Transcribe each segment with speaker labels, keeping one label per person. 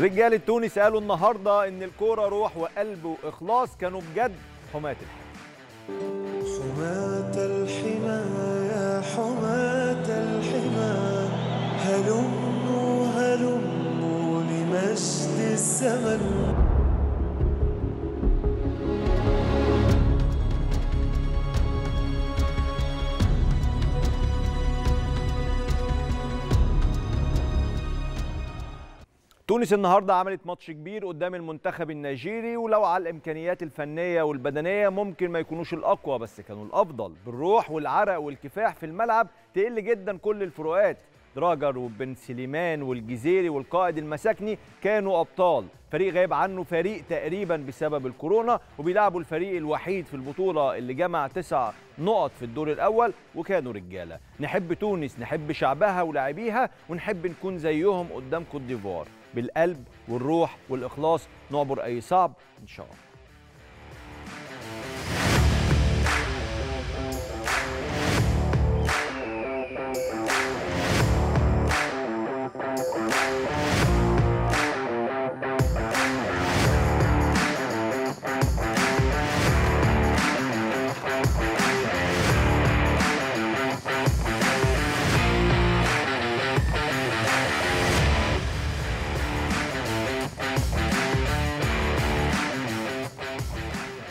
Speaker 1: رجال التونس قالوا النهارده ان الكوره روح وقلب واخلاص كانوا بجد حماة الحمى
Speaker 2: حماة
Speaker 3: الحمى يا حماة الحمى هلموا هلموا لمجد الزمن
Speaker 1: تونس النهارده عملت ماتش كبير قدام المنتخب النيجيري ولو على الامكانيات الفنيه والبدنيه ممكن ما يكونوش الاقوى بس كانوا الافضل بالروح والعرق والكفاح في الملعب تقل جدا كل الفروقات دراجر وبن سليمان والجزيري والقائد المساكني كانوا ابطال فريق غايب عنه فريق تقريبا بسبب الكورونا وبيلعبوا الفريق الوحيد في البطوله اللي جمع تسع نقط في الدور الاول وكانوا رجاله نحب تونس نحب شعبها ولاعبيها ونحب نكون زيهم قدام كوت ديفوار بالقلب والروح والإخلاص نعبر أي صعب إن شاء الله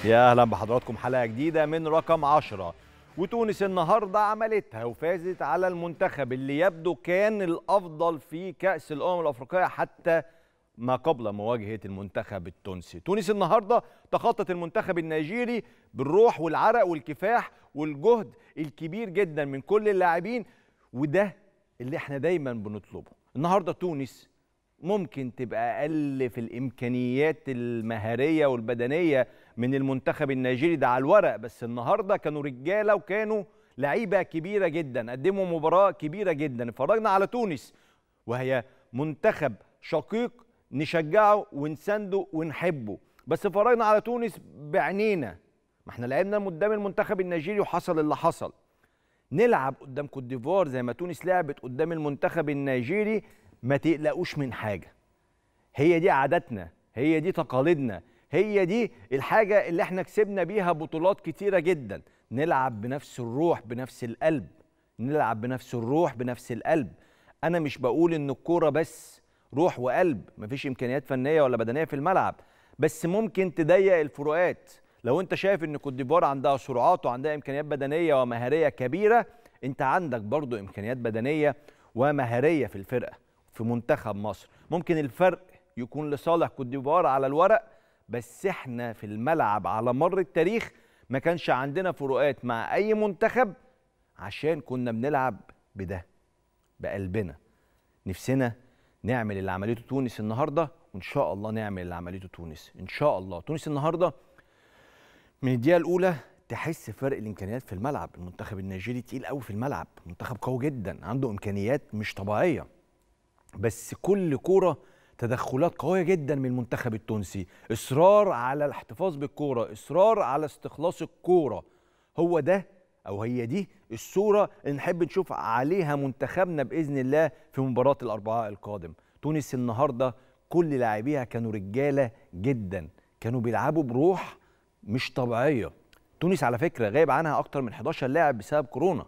Speaker 1: يا اهلا بحضراتكم حلقه جديده من رقم 10 وتونس النهارده عملتها وفازت على المنتخب اللي يبدو كان الافضل في كاس الامم الافريقيه حتى ما قبل مواجهه المنتخب التونسي تونس النهارده تخطت المنتخب النيجيري بالروح والعرق والكفاح والجهد الكبير جدا من كل اللاعبين وده اللي احنا دايما بنطلبه النهارده تونس ممكن تبقى اقل في الامكانيات المهاريه والبدنيه من المنتخب النيجيري ده على الورق بس النهارده كانوا رجاله وكانوا لعيبه كبيره جدا قدموا مباراه كبيره جدا اتفرجنا على تونس وهي منتخب شقيق نشجعه ونسنده ونحبه بس اتفرجنا على تونس بعينينا ما احنا لعبنا قدام المنتخب النيجيري وحصل اللي حصل نلعب قدام كوت ديفوار زي ما تونس لعبت قدام المنتخب النيجيري ما تقلقوش من حاجه هي دي عاداتنا هي دي تقاليدنا هي دي الحاجه اللي احنا كسبنا بيها بطولات كتيره جدا نلعب بنفس الروح بنفس القلب نلعب بنفس الروح بنفس القلب انا مش بقول ان الكوره بس روح وقلب مفيش امكانيات فنيه ولا بدنيه في الملعب بس ممكن تضيق الفروقات لو انت شايف ان كوت ديفوار عندها سرعات وعندها امكانيات بدنيه ومهاريه كبيره انت عندك برضو امكانيات بدنيه ومهاريه في الفرقه في منتخب مصر ممكن الفرق يكون لصالح كوت ديفوار على الورق بس احنا في الملعب على مر التاريخ ما كانش عندنا فروقات مع اي منتخب عشان كنا بنلعب بده بقلبنا نفسنا نعمل اللي عملته تونس النهارده وان شاء الله نعمل اللي عملته تونس ان شاء الله تونس النهارده من الدقيقه الاولى تحس فرق الامكانيات في الملعب المنتخب النيجيري تقيل قوي في الملعب منتخب قوي جدا عنده امكانيات مش طبيعيه بس كل كوره تدخلات قويه جدا من المنتخب التونسي اصرار على الاحتفاظ بالكوره اصرار على استخلاص الكوره هو ده او هي دي الصوره اللي نحب نشوف عليها منتخبنا باذن الله في مباراه الاربعاء القادم تونس النهارده كل لاعبيها كانوا رجاله جدا كانوا بيلعبوا بروح مش طبيعيه تونس على فكره غايب عنها اكتر من 11 لاعب بسبب كورونا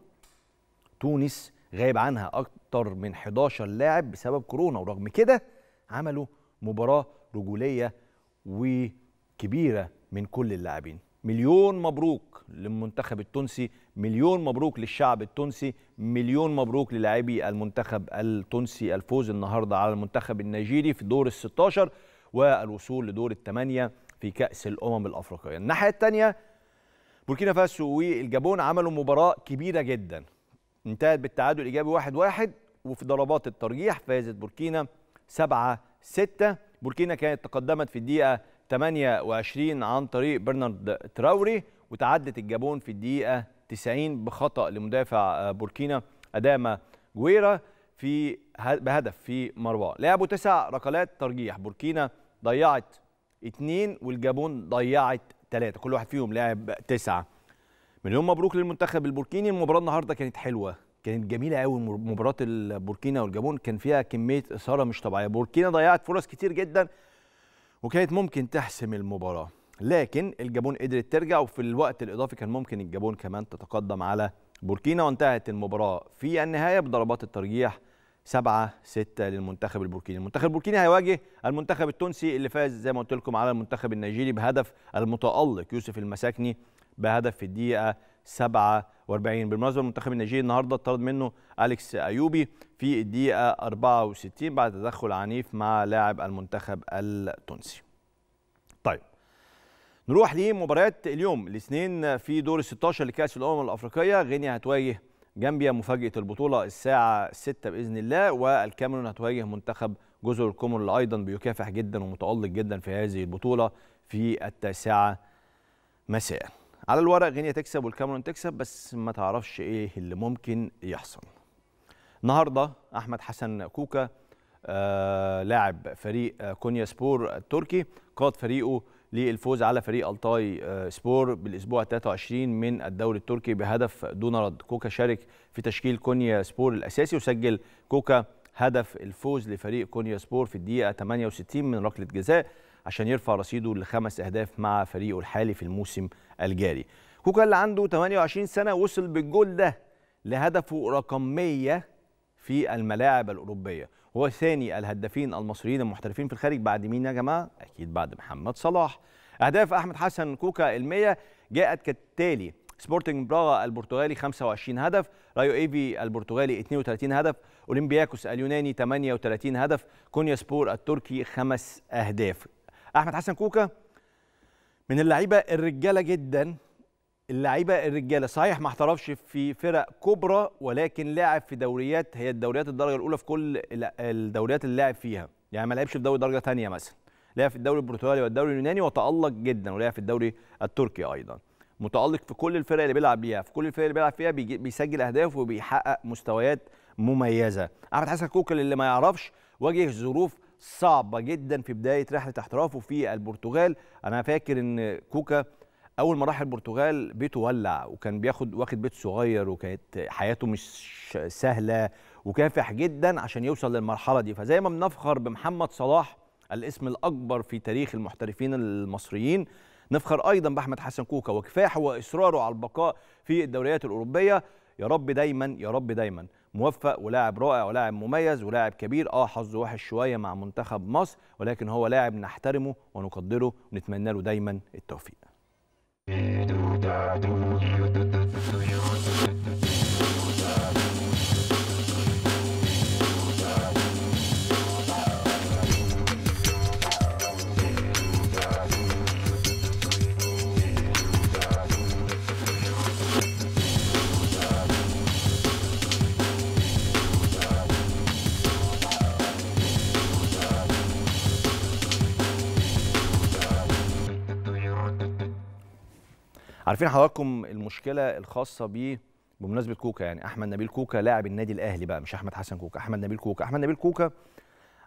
Speaker 1: تونس غايب عنها اكتر من 11 لاعب بسبب كورونا ورغم كده عملوا مباراه رجوليه وكبيره من كل اللاعبين مليون مبروك للمنتخب التونسي مليون مبروك للشعب التونسي مليون مبروك للاعبي المنتخب التونسي الفوز النهارده على المنتخب النيجيري في دور الستاشر 16 والوصول لدور الثمانيه في كاس الامم الافريقيه الناحيه الثانيه بوركينا فاسو والجابون عملوا مباراه كبيره جدا انتهت بالتعادل الايجابي 1-1 وفي ضربات الترجيح فازت بوركينا 7 6 بوركينا كانت تقدمت في الدقيقة 28 عن طريق برنارد تراوري وتعدت الجابون في الدقيقة 90 بخطأ لمدافع آه، بوركينا أداما جويرا في بهدف في مروان لعبوا تسع ركلات ترجيح بوركينا ضيعت اثنين والجابون ضيعت ثلاثة كل واحد فيهم لعب تسعة مليون مبروك للمنتخب البوركيني المباراة النهاردة كانت حلوة كانت جميله قوي مباراه البوركينا والجابون كان فيها كميه اثاره مش طبيعيه بوركينا ضيعت فرص كتير جدا وكانت ممكن تحسم المباراه لكن الجابون قدرت ترجع وفي الوقت الاضافي كان ممكن الجابون كمان تتقدم على بوركينا وانتهت المباراه في النهايه بضربات الترجيح 7 6 للمنتخب البوركيني المنتخب البوركيني هيواجه المنتخب التونسي اللي فاز زي ما قلت لكم على المنتخب النيجيري بهدف المتالق يوسف المساكني بهدف في الدقيقه 47 بالمناسبه المنتخب النيجيري النهارده طرد منه اليكس ايوبي في الدقيقه 64 بعد تدخل عنيف مع لاعب المنتخب التونسي. طيب نروح لمباريات اليوم الاثنين في دور ال 16 لكاس الامم الافريقيه غينيا هتواجه جامبيا مفاجاه البطوله الساعه 6 باذن الله والكاميرون هتواجه منتخب جزر القمر اللي ايضا بيكافح جدا ومتالق جدا في هذه البطوله في التاسعه مساء. على الورق غينيا تكسب والكاميرون تكسب بس ما تعرفش ايه اللي ممكن يحصل النهارده احمد حسن كوكا آه لاعب فريق آه، كونيا سبور التركي قاد فريقه للفوز على فريق التاي آه، سبور بالاسبوع 23 من الدوري التركي بهدف دون رد كوكا شارك في تشكيل كونيا سبور الاساسي وسجل كوكا هدف الفوز لفريق كونيا سبور في الدقيقه 68 من ركله جزاء عشان يرفع رصيده لخمس أهداف مع فريقه الحالي في الموسم الجاري كوكا اللي عنده 28 سنة وصل بالجول ده لهدفه رقم 100 في الملاعب الأوروبية هو ثاني الهدافين المصريين المحترفين في الخارج بعد مين يا جماعة؟ أكيد بعد محمد صلاح أهداف أحمد حسن كوكا ال100 جاءت كالتالي سبورتنج براغا البرتغالي 25 هدف رايو ايفي البرتغالي 32 هدف اولمبياكوس اليوناني 38 هدف كونيا سبور التركي خمس اهداف احمد حسن كوكا من اللعيبه الرجاله جدا اللعيبه الرجاله صحيح ما احترفش في فرق كبرى ولكن لعب في دوريات هي الدوريات الدرجه الاولى في كل الدوريات اللي لعب فيها يعني ما لعبش في دوري درجه ثانيه مثلا لعب في الدوري البرتغالي والدوري اليوناني وتالق جدا ولعب في الدوري التركي ايضا متالق في كل الفرق اللي بيلعب بيها في كل الفرق اللي بيلعب فيها بيسجل اهداف وبيحقق مستويات مميزه احمد حسن كوكا اللي ما يعرفش واجه ظروف صعبه جدا في بدايه رحله احترافه في البرتغال انا فاكر ان كوكا اول ما راح البرتغال بيته ولع وكان بياخد واخد بيت صغير وكانت حياته مش سهله وكافح جدا عشان يوصل للمرحله دي فزي ما بنفخر بمحمد صلاح الاسم الاكبر في تاريخ المحترفين المصريين نفخر ايضا باحمد حسن كوكا وكفاحه واصراره على البقاء في الدوريات الاوروبيه يا رب دايما يا رب دايما موفق ولاعب رائع ولاعب مميز ولاعب كبير اه حظه وحش شويه مع منتخب مصر ولكن هو لاعب نحترمه ونقدره ونتمنى له دايما التوفيق عارفين حضراتكم المشكله الخاصه بيه بمناسبه كوكا يعني احمد نبيل كوكا لاعب النادي الاهلي بقى مش احمد حسن كوكا احمد نبيل كوكا احمد نبيل كوكا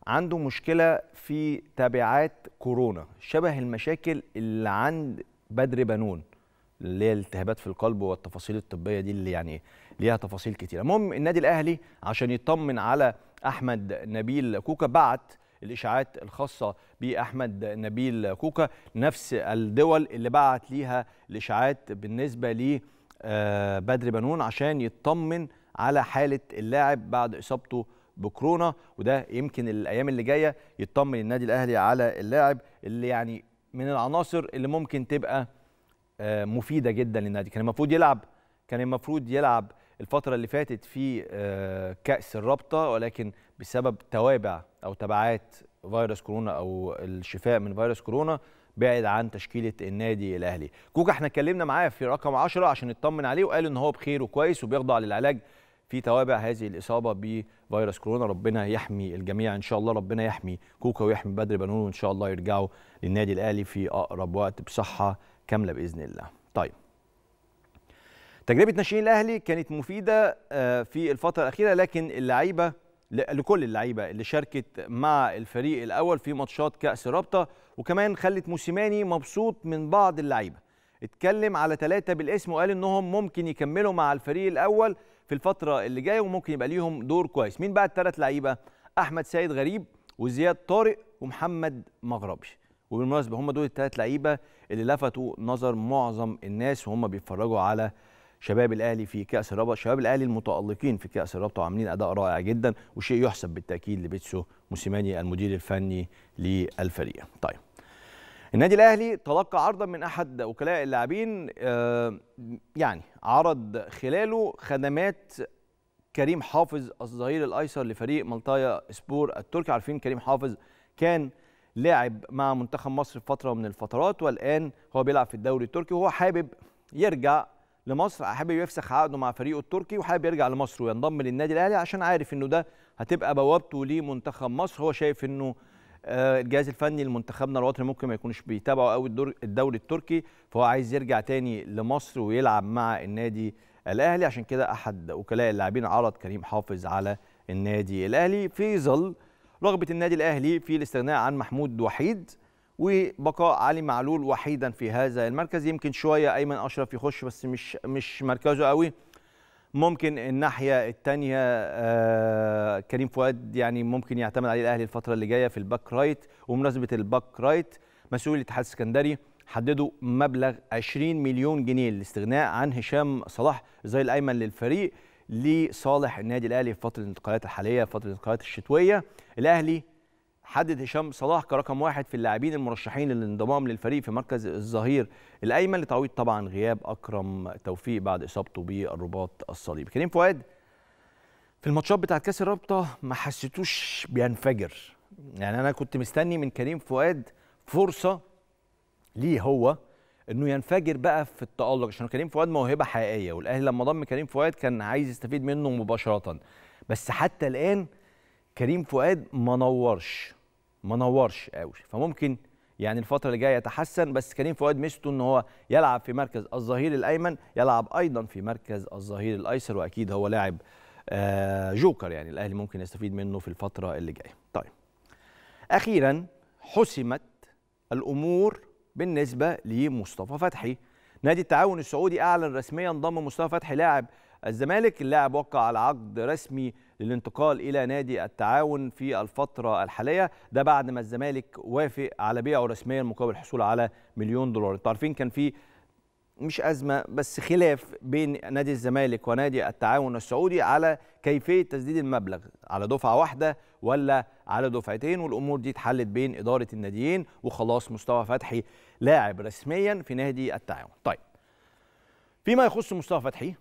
Speaker 1: عنده مشكله في تبعات كورونا شبه المشاكل اللي عند بدر بنون اللي هي الالتهابات في القلب والتفاصيل الطبيه دي اللي يعني ليها تفاصيل كتير المهم النادي الاهلي عشان يطمن على احمد نبيل كوكا بعت الإشاعات الخاصة بأحمد نبيل كوكا نفس الدول اللي بعت ليها الإشاعات بالنسبة ل آه، بدر بنون عشان يطمن على حاله اللاعب بعد اصابته بكورونا وده يمكن الايام اللي جايه يطمن النادي الاهلي على اللاعب اللي يعني من العناصر اللي ممكن تبقى آه، مفيده جدا للنادي كان المفروض يلعب كان المفروض يلعب الفتره اللي فاتت في آه، كاس الرابطه ولكن بسبب توابع او تبعات فيروس كورونا او الشفاء من فيروس كورونا بعد عن تشكيله النادي الاهلي كوكا احنا اتكلمنا معاه في رقم 10 عشان نطمن عليه وقال ان هو بخير وكويس وبيخضع للعلاج في توابع هذه الاصابه بفيروس كورونا ربنا يحمي الجميع ان شاء الله ربنا يحمي كوكا ويحمي بدر بنون وان شاء الله يرجعوا للنادي الاهلي في اقرب وقت بصحه كامله باذن الله طيب تجربه ناشئين الاهلي كانت مفيده آه، في الفتره الاخيره لكن اللعيبه لكل اللعيبه اللي شاركت مع الفريق الاول في ماتشات كاس رابطه وكمان خلت موسيماني مبسوط من بعض اللعيبه اتكلم على ثلاثه بالاسم وقال انهم ممكن يكملوا مع الفريق الاول في الفتره اللي جايه وممكن يبقى ليهم دور كويس مين بقى الثلاث لعيبه احمد سيد غريب وزياد طارق ومحمد مغربي وبالمناسبه هم دول الثلاث لعيبه اللي لفتوا نظر معظم الناس وهم بيتفرجوا على شباب الاهلي في كاس الرابطه شباب الاهلي المتالقين في كاس الرابطه وعاملين اداء رائع جدا وشيء يحسب بالتاكيد لبيتسو موسيماني المدير الفني للفريق طيب النادي الاهلي تلقى عرضا من احد وكلاء اللاعبين آه، يعني عرض خلاله خدمات كريم حافظ الظهير الايسر لفريق ملطايا سبور التركي عارفين كريم حافظ كان لاعب مع منتخب مصر في فتره من الفترات والان هو بيلعب في الدوري التركي وهو حابب يرجع لمصر حابب يفسخ عقده مع فريقه التركي وحابب يرجع لمصر وينضم للنادي الاهلي عشان عارف انه ده هتبقى بوابته لمنتخب مصر هو شايف انه آه، الجهاز الفني لمنتخبنا الوطني ممكن ما يكونش بيتابعه قوي الدوري التركي فهو عايز يرجع تاني لمصر ويلعب مع النادي الاهلي عشان كده احد وكلاء اللاعبين عرض كريم حافظ على النادي الاهلي في ظل رغبه النادي الاهلي في الاستغناء عن محمود وحيد وبقاء علي معلول وحيدا في هذا المركز يمكن شويه ايمن اشرف يخش بس مش مش مركزه قوي ممكن الناحيه الثانيه آه، كريم فؤاد يعني ممكن يعتمد عليه الاهلي الفتره اللي جايه في الباك رايت ومناسبه الباك رايت مسؤول الاتحاد السكندري حددوا مبلغ 20 مليون جنيه للاستغناء عن هشام صلاح زي الايمن للفريق لصالح النادي الاهلي في فتره الانتقالات الحاليه فتره الانتقالات الشتويه الاهلي حدد هشام صلاح كرقم واحد في اللاعبين المرشحين للانضمام للفريق في مركز الظهير الايمن لتعويض طبعا غياب اكرم توفيق بعد اصابته بالرباط الصليبي كريم فؤاد في الماتشات بتاعت كاس الرابطه ما حسيتوش بينفجر يعني انا كنت مستني من كريم فؤاد فرصه ليه هو انه ينفجر بقى في التالق عشان كريم فؤاد موهبه حقيقيه والاهلي لما ضم كريم فؤاد كان عايز يستفيد منه مباشره بس حتى الان كريم فؤاد ما نورش ما نورش قوي فممكن يعني الفتره اللي جايه يتحسن بس كريم فؤاد ميزته ان هو يلعب في مركز الظهير الايمن يلعب ايضا في مركز الظهير الايسر واكيد هو لاعب آه، جوكر يعني الاهلي ممكن يستفيد منه في الفتره اللي جايه طيب اخيرا حسمت الامور بالنسبه لمصطفى فتحي نادي التعاون السعودي اعلن رسميا ضم مصطفى فتحي لاعب الزمالك اللاعب وقع على عقد رسمي للانتقال إلى نادي التعاون في الفترة الحالية ده بعد ما الزمالك وافق على بيعه رسميا مقابل الحصول على مليون دولار انتوا عارفين كان في مش أزمة بس خلاف بين نادي الزمالك ونادي التعاون السعودي على كيفية تسديد المبلغ على دفعة واحدة ولا على دفعتين والأمور دي اتحلت بين إدارة الناديين وخلاص مصطفى فتحي لاعب رسميا في نادي التعاون طيب فيما يخص مصطفى فتحي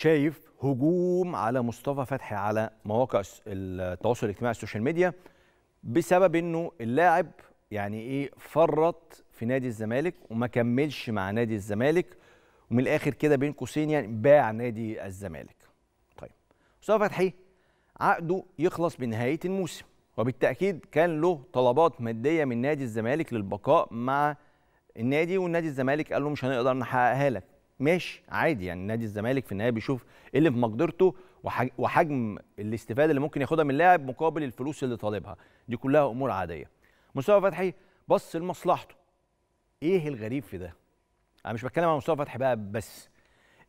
Speaker 1: شايف هجوم على مصطفى فتحي على مواقع التواصل الاجتماعي السوشيال ميديا بسبب انه اللاعب يعني ايه فرط في نادي الزمالك وما كملش مع نادي الزمالك ومن الاخر كده بين قوسين يعني باع نادي الزمالك. طيب مصطفى فتحي عقده يخلص بنهايه الموسم وبالتاكيد كان له طلبات ماديه من نادي الزمالك للبقاء مع النادي والنادي الزمالك قال له مش هنقدر نحققها لك ماشي عادي يعني نادي الزمالك في النهايه بيشوف ايه اللي في مقدرته وحجم الاستفاده اللي ممكن ياخدها من اللاعب مقابل الفلوس اللي طالبها دي كلها امور عاديه مصطفى فتحي بص لمصلحته ايه الغريب في ده انا مش بتكلم عن مصطفى فتحي بقى بس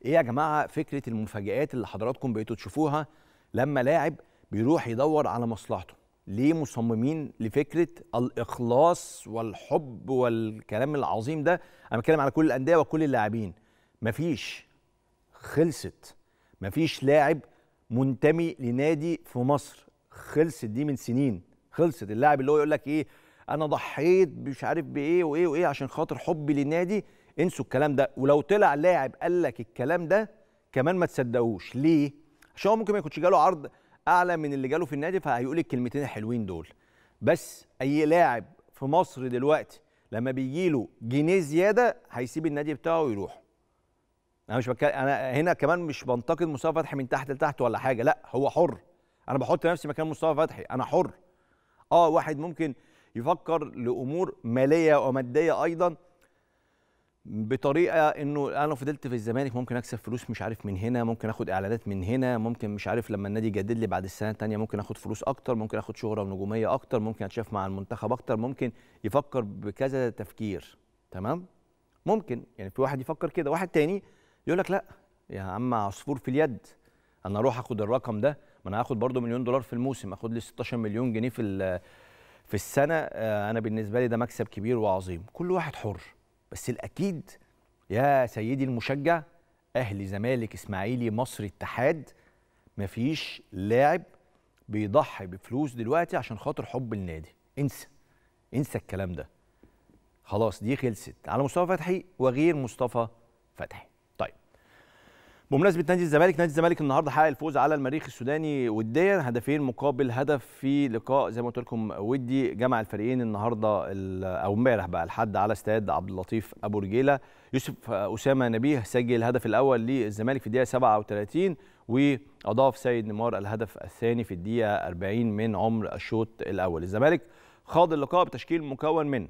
Speaker 1: ايه يا جماعه فكره المفاجآت اللي حضراتكم بقيتوا تشوفوها لما لاعب بيروح يدور على مصلحته ليه مصممين لفكره الاخلاص والحب والكلام العظيم ده انا بتكلم على كل الانديه وكل اللاعبين مفيش خلصت مفيش لاعب منتمي لنادي في مصر خلصت دي من سنين خلصت اللاعب اللي هو يقول لك ايه انا ضحيت مش عارف بايه وايه وايه عشان خاطر حبي للنادي انسوا الكلام ده ولو طلع لاعب قال لك الكلام ده كمان ما تصدقوش ليه عشان هو ممكن ما يكونش جاله عرض اعلى من اللي جاله في النادي فهيقول الكلمتين الحلوين دول بس اي لاعب في مصر دلوقتي لما بيجيله جنيه زياده هيسيب النادي بتاعه ويروح انا مش بك... انا هنا كمان مش بنتقد مصطفى فتحي من تحت لتحت ولا حاجه لا هو حر انا بحط نفسي مكان مصطفى فتحي انا حر اه واحد ممكن يفكر لامور ماليه وماديه ايضا بطريقه انه انا لو فضلت في الزمالك ممكن اكسب فلوس مش عارف من هنا ممكن اخد اعلانات من هنا ممكن مش عارف لما النادي يجدد لي بعد السنه الثانيه ممكن اخد فلوس اكتر ممكن اخد شهره ونجوميه اكتر ممكن اتشاف مع المنتخب اكتر ممكن يفكر بكذا تفكير تمام ممكن يعني في واحد يفكر كده واحد تاني يقول لك لا يا عم عصفور في اليد انا اروح اخد الرقم ده ما انا هاخد برده مليون دولار في الموسم اخد لي 16 مليون جنيه في في السنه آه، انا بالنسبه لي ده مكسب كبير وعظيم كل واحد حر بس الاكيد يا سيدي المشجع اهلي زمالك اسماعيلي مصري اتحاد مفيش لاعب بيضحي بفلوس دلوقتي عشان خاطر حب النادي انسى انسى الكلام ده خلاص دي خلصت على مصطفى فتحي وغير مصطفى فتحي بمناسبه نادي الزمالك نادي الزمالك النهارده حقق الفوز على المريخ السوداني وديا هدفين مقابل هدف في لقاء زي ما قلت لكم ودي جمع الفريقين النهارده او امبارح بقى الحد على استاد عبد اللطيف ابو رجيله يوسف اسامه نبيه سجل الهدف الاول للزمالك في الدقيقه 37 واضاف سيد نيمار الهدف الثاني في الدقيقه 40 من عمر الشوط الاول الزمالك خاض اللقاء بتشكيل مكون من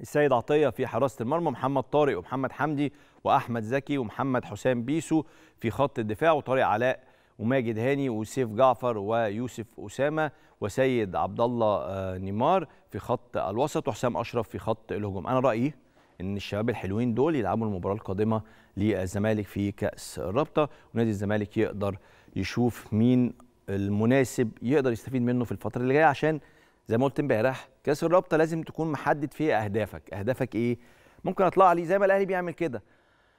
Speaker 1: السيد عطيه في حراسه المرمى محمد طارق ومحمد حمدي واحمد زكي ومحمد حسام بيسو في خط الدفاع وطارق علاء وماجد هاني وسيف جعفر ويوسف اسامه وسيد عبد الله آه، نيمار في خط الوسط وحسام اشرف في خط الهجوم انا رايي ان الشباب الحلوين دول يلعبوا المباراه القادمه للزمالك في كاس الرابطه ونادي الزمالك يقدر يشوف مين المناسب يقدر يستفيد منه في الفتره اللي جايه عشان زي ما قلت امبارح كاس الرابطه لازم تكون محدد فيها اهدافك اهدافك ايه ممكن اطلع لي زي ما الاهلي بيعمل كده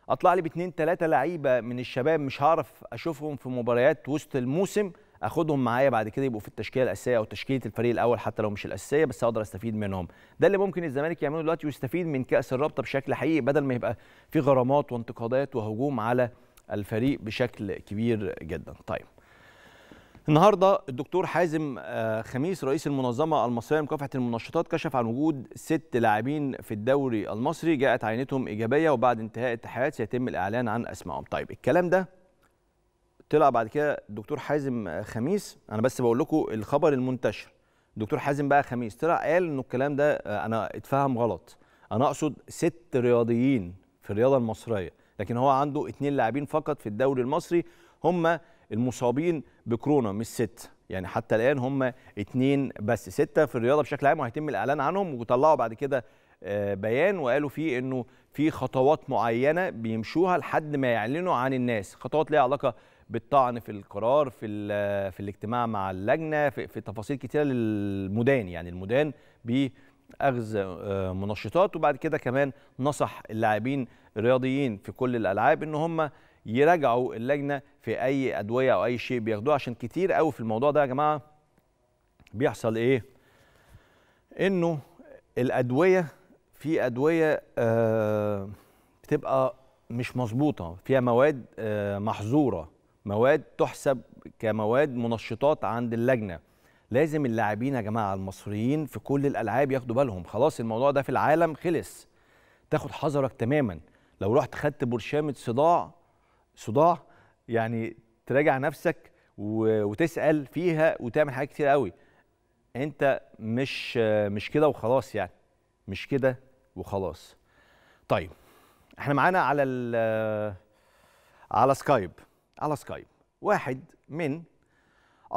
Speaker 1: اطلع لي باثنين ثلاثه لعيبه من الشباب مش هعرف اشوفهم في مباريات وسط الموسم اخدهم معايا بعد كده يبقوا في التشكيله الاساسيه او تشكيله الفريق الاول حتى لو مش الاساسيه بس اقدر استفيد منهم ده اللي ممكن الزمالك يعمله دلوقتي ويستفيد من كاس الرابطه بشكل حقيقي بدل ما يبقى في غرامات وانتقادات وهجوم على الفريق بشكل كبير جدا طيب النهارده الدكتور حازم آه، خميس رئيس المنظمه المصريه لمكافحه المنشطات كشف عن وجود ست لاعبين في الدوري المصري جاءت عينتهم ايجابيه وبعد انتهاء التحيات سيتم الاعلان عن اسمائهم طيب الكلام ده طلع بعد كده الدكتور حازم آه، خميس انا بس بقول لكم الخبر المنتشر الدكتور حازم بقى خميس طلع قال انه الكلام ده آه، انا اتفهم غلط انا اقصد ست رياضيين في الرياضه المصريه لكن هو عنده اتنين لاعبين فقط في الدوري المصري هم المصابين بكورونا مش ست يعني حتى الآن هم اتنين بس ستة في الرياضة بشكل عام وهيتم الإعلان عنهم وطلعوا بعد كده آه، بيان وقالوا فيه انه في خطوات معينه بيمشوها لحد ما يعلنوا عن الناس خطوات ليها علاقه بالطعن في القرار في في الاجتماع مع اللجنه في, في تفاصيل كتيره للمدان يعني المدان باخذ آه، منشطات وبعد كده كمان نصح اللاعبين الرياضيين في كل الالعاب ان هم يراجعوا اللجنه في اي ادويه او اي شيء بياخدوه عشان كتير قوي في الموضوع ده يا جماعه بيحصل ايه انه الادويه في ادويه آه، بتبقى مش مظبوطه فيها مواد آه، محظوره مواد تحسب كمواد منشطات عند اللجنه لازم اللاعبين يا جماعه المصريين في كل الالعاب ياخدوا بالهم خلاص الموضوع ده في العالم خلص تاخد حذرك تماما لو رحت خدت برشامه صداع صداع يعني تراجع نفسك وتسال فيها وتعمل حاجات كتير قوي انت مش مش كده وخلاص يعني مش كده وخلاص طيب احنا معانا على على سكايب على سكايب واحد من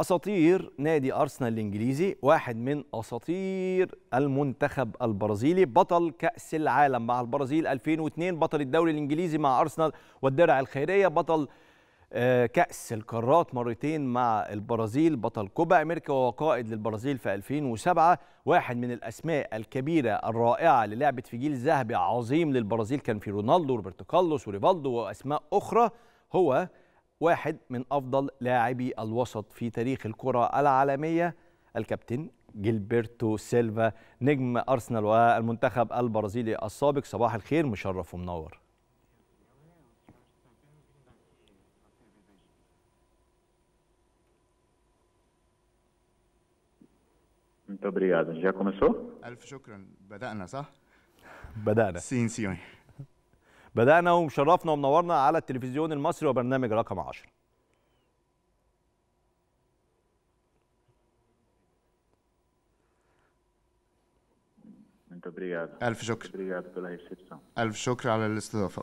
Speaker 1: أساطير نادي أرسنال الإنجليزي واحد من أساطير المنتخب البرازيلي بطل كأس العالم مع البرازيل 2002 بطل الدوري الإنجليزي مع أرسنال والدرع الخيرية بطل آه، كأس القارات مرتين مع البرازيل بطل كوبا أمريكا وقائد للبرازيل في 2007 واحد من الأسماء الكبيرة الرائعة اللي لعبت في جيل ذهبي عظيم للبرازيل كان في رونالدو روبرتو كارلوس وريفالدو وأسماء أخرى هو واحد من أفضل لاعبي الوسط في تاريخ الكرة العالمية الكابتن جيلبرتو سيلفا نجم أرسنال والمنتخب البرازيلي السابق صباح الخير مشرف ومنور
Speaker 4: ألف شكرا. بدأنا صح؟
Speaker 1: بدأنا. سين senhor. بدأنا ومشرفنا ومنورنا على التلفزيون المصري وبرنامج رقم 10 ألف شكر ألف شكر على الاستضافة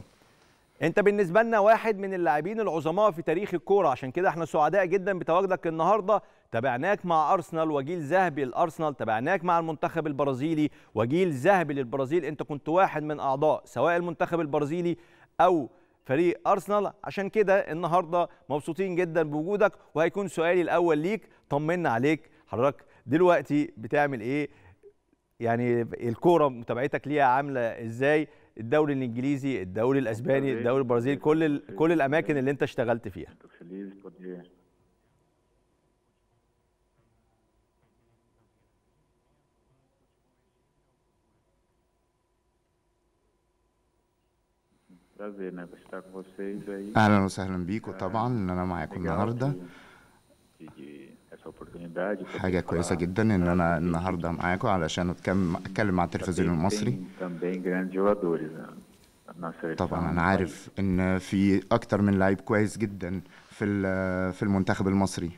Speaker 1: انت بالنسبه لنا واحد من اللاعبين العظماء في تاريخ الكوره عشان كده احنا سعداء جدا بتواجدك النهارده تابعناك مع أرسنال وجيل ذهبي للأرسنال تابعناك مع المنتخب البرازيلي وجيل ذهبي للبرازيل أنت كنت واحد من أعضاء سواء المنتخب البرازيلي أو فريق أرسنال عشان كده النهاردة مبسوطين جدا بوجودك وهيكون سؤالي الأول ليك طمنا عليك حضرتك دلوقتي بتعمل إيه يعني الكورة متابعتك ليها عاملة إزاي الدوري الانجليزي الدوري الاسباني الدوري البرازيلي كل كل الاماكن اللي انت اشتغلت فيها
Speaker 2: اهلا وسهلا بيكم طبعا ان انا معاكم النهارده حاجه كويسه
Speaker 4: جدا ان انا النهارده معاكم علشان اتكلم مع التلفزيون المصري طبعا انا عارف ان في اكتر من لعيب كويس جدا في في المنتخب المصري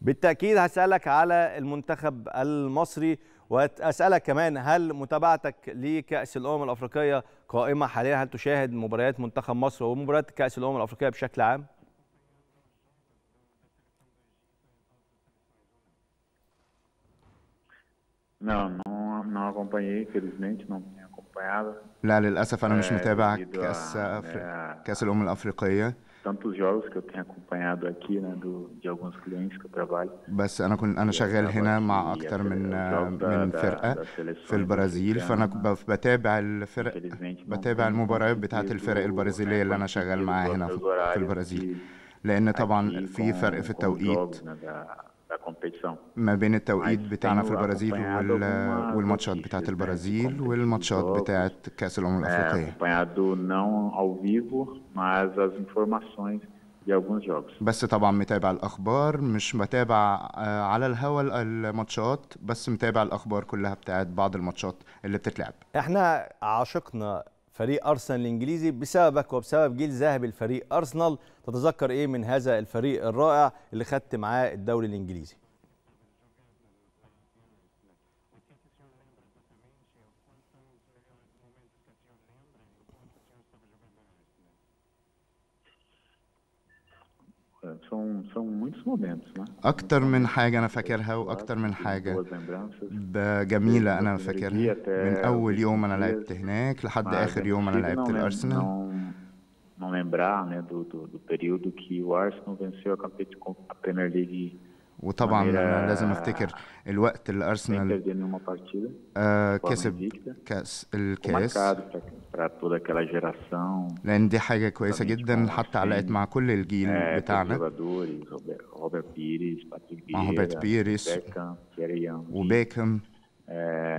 Speaker 1: بالتاكيد هسالك على المنتخب المصري واسالك كمان هل متابعتك لكاس الامم الافريقيه قائمه حاليا هل تشاهد مباريات منتخب مصر ومباريات كاس الامم الافريقيه بشكل عام؟
Speaker 4: لا للاسف انا مش آه، متابع كاس أفريق... آه. كاس الامم الافريقيه
Speaker 2: tantos jogos que eu tenho acompanhado aqui, né, do, de alguns clientes que eu trabalho.
Speaker 4: بس أنا كنت أنا شغال هنا مع أكتر من من فرقة في البرازيل فأنا بتابع الفرق بتابع المباريات بتاعت الفرق البرازيلية اللي أنا شغال معاها هنا في البرازيل لأن طبعا في فرق في التوقيت ما بين التوقيت بتاعنا في البرازيل والماتشات بتاعت البرازيل والماتشات بتاعت كأس الأمم الأفريقية بس طبعا متابع الأخبار مش بتابع آه، على الهوا الماتشات بس متابع الأخبار كلها بتاعت بعض الماتشات اللي بتتلعب احنا
Speaker 1: عاشقنا فريق ارسنال الانجليزي بسببك وبسبب جيل ذهبي الفريق ارسنال تتذكر ايه من هذا الفريق الرائع اللي خدت معاه الدوري الانجليزي
Speaker 2: أكتر
Speaker 4: من حاجة أنا فاكرها وأكتر من حاجة جميلة أنا فاكرها من أول يوم أنا لعبت هناك لحد آخر يوم أنا لعبت الأرسنال
Speaker 2: وطبعا انا لازم افتكر الوقت اللي ارسنال
Speaker 4: كسب كاس الكاس لأن دي حاجة كويسة جدا حتى علقت مع كل الجيل بتاعنا
Speaker 2: مع روبرت بيريس
Speaker 4: وبيكم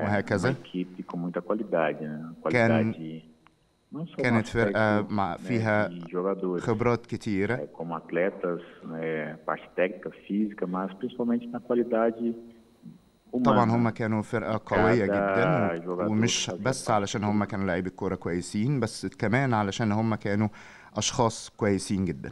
Speaker 4: وهكذا كان كانت فرقة مع فيها خبرات كتيرة
Speaker 2: como atletas, parte técnica, física, mas principalmente na qualidade
Speaker 4: طبعا هم كانوا فرقه قويه جدا ومش بس علشان هم كانوا لعيبه كوره كويسين بس كمان علشان هم كانوا اشخاص كويسين جدا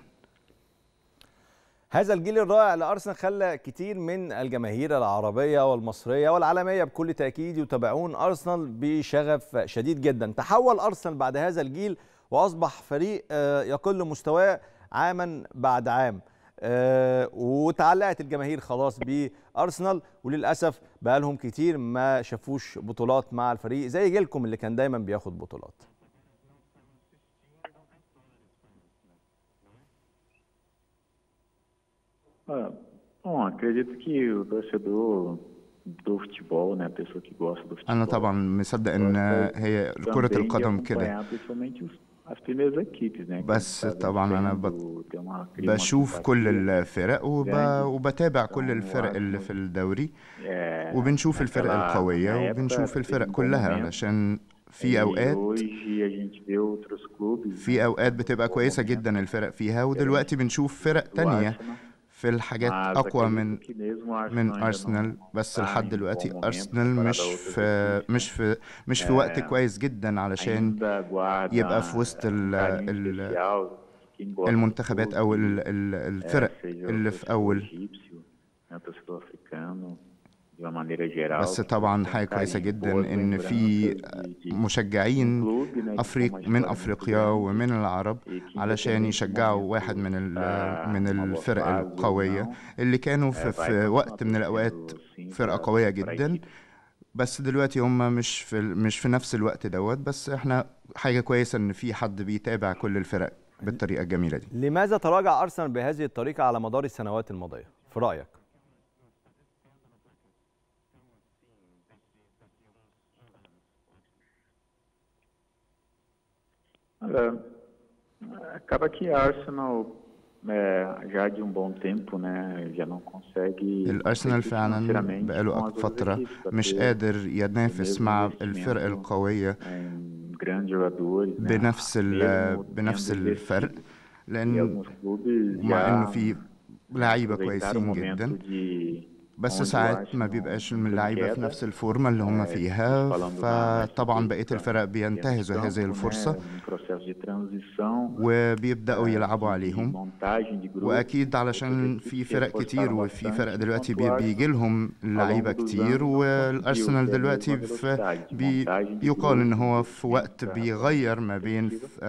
Speaker 1: هذا الجيل الرائع لارسنال خلى كتير من الجماهير العربيه والمصريه والعالميه بكل تاكيد يتابعون ارسنال بشغف شديد جدا تحول ارسنال بعد هذا الجيل واصبح فريق آه، يقل مستواه عاما بعد عام آه وتعلقت الجماهير خلاص بارسنال وللاسف بقى لهم كتير ما شافوش بطولات مع الفريق زي جيلكم اللي كان دايما بياخد بطولات
Speaker 4: أنا طبعا مصدق إن هي كرة القدم كده بس طبعا انا بشوف كل الفرق وب... وبتابع كل الفرق اللي في الدوري وبنشوف الفرق القوية وبنشوف الفرق كلها علشان في e اوقات في اوقات بتبقى كويسة جدا الفرق فيها ودلوقتي بنشوف فرق تانية في الحاجات اقوى من من ارسنال يعني بس يعني لحد دلوقتي يعني ارسنال مش في مش في مش في وقت آه، كويس جدا علشان يبقى في وسط ال المنتخبات او آه، الفرق اللي في اول
Speaker 2: بس طبعا
Speaker 4: حاجه كويسه جدا ان في مشجعين افريق من افريقيا ومن العرب علشان يشجعوا واحد من آه، من الفرق القويه اللي كانوا في, آه، في وقت من الاوقات فرقه قويه جدا بس دلوقتي هم مش في مش في نفس الوقت دوت بس احنا حاجه كويسه ان في حد بيتابع كل الفرق بالطريقه الجميله دي لماذا
Speaker 1: تراجع ارسنال بهذه الطريقه على مدار السنوات الماضيه في رايك
Speaker 2: acaba que a Arsenal é, já de um bom tempo, né, já não consegue.
Speaker 4: الارسنال فعلا بقاله فتره مش قادر ينافس مع الفرق القويه بنفس بنفس الفرق لان مع انه في لعيبه كويسين جدا بس ساعات ما بيبقاش من اللعيبه في نفس الفورمه اللي هم آه، فيها فطبعا بقيه الفرق بينتهزوا هذه الفرصه آه، وبيبداوا آه، يلعبوا عليهم واكيد علشان في فرق كتير وفي فرق دلوقتي بيجي لهم لعيبه كتير والارسنال دلوقتي بي يقال ان هو e في وقت بيغير ما بين e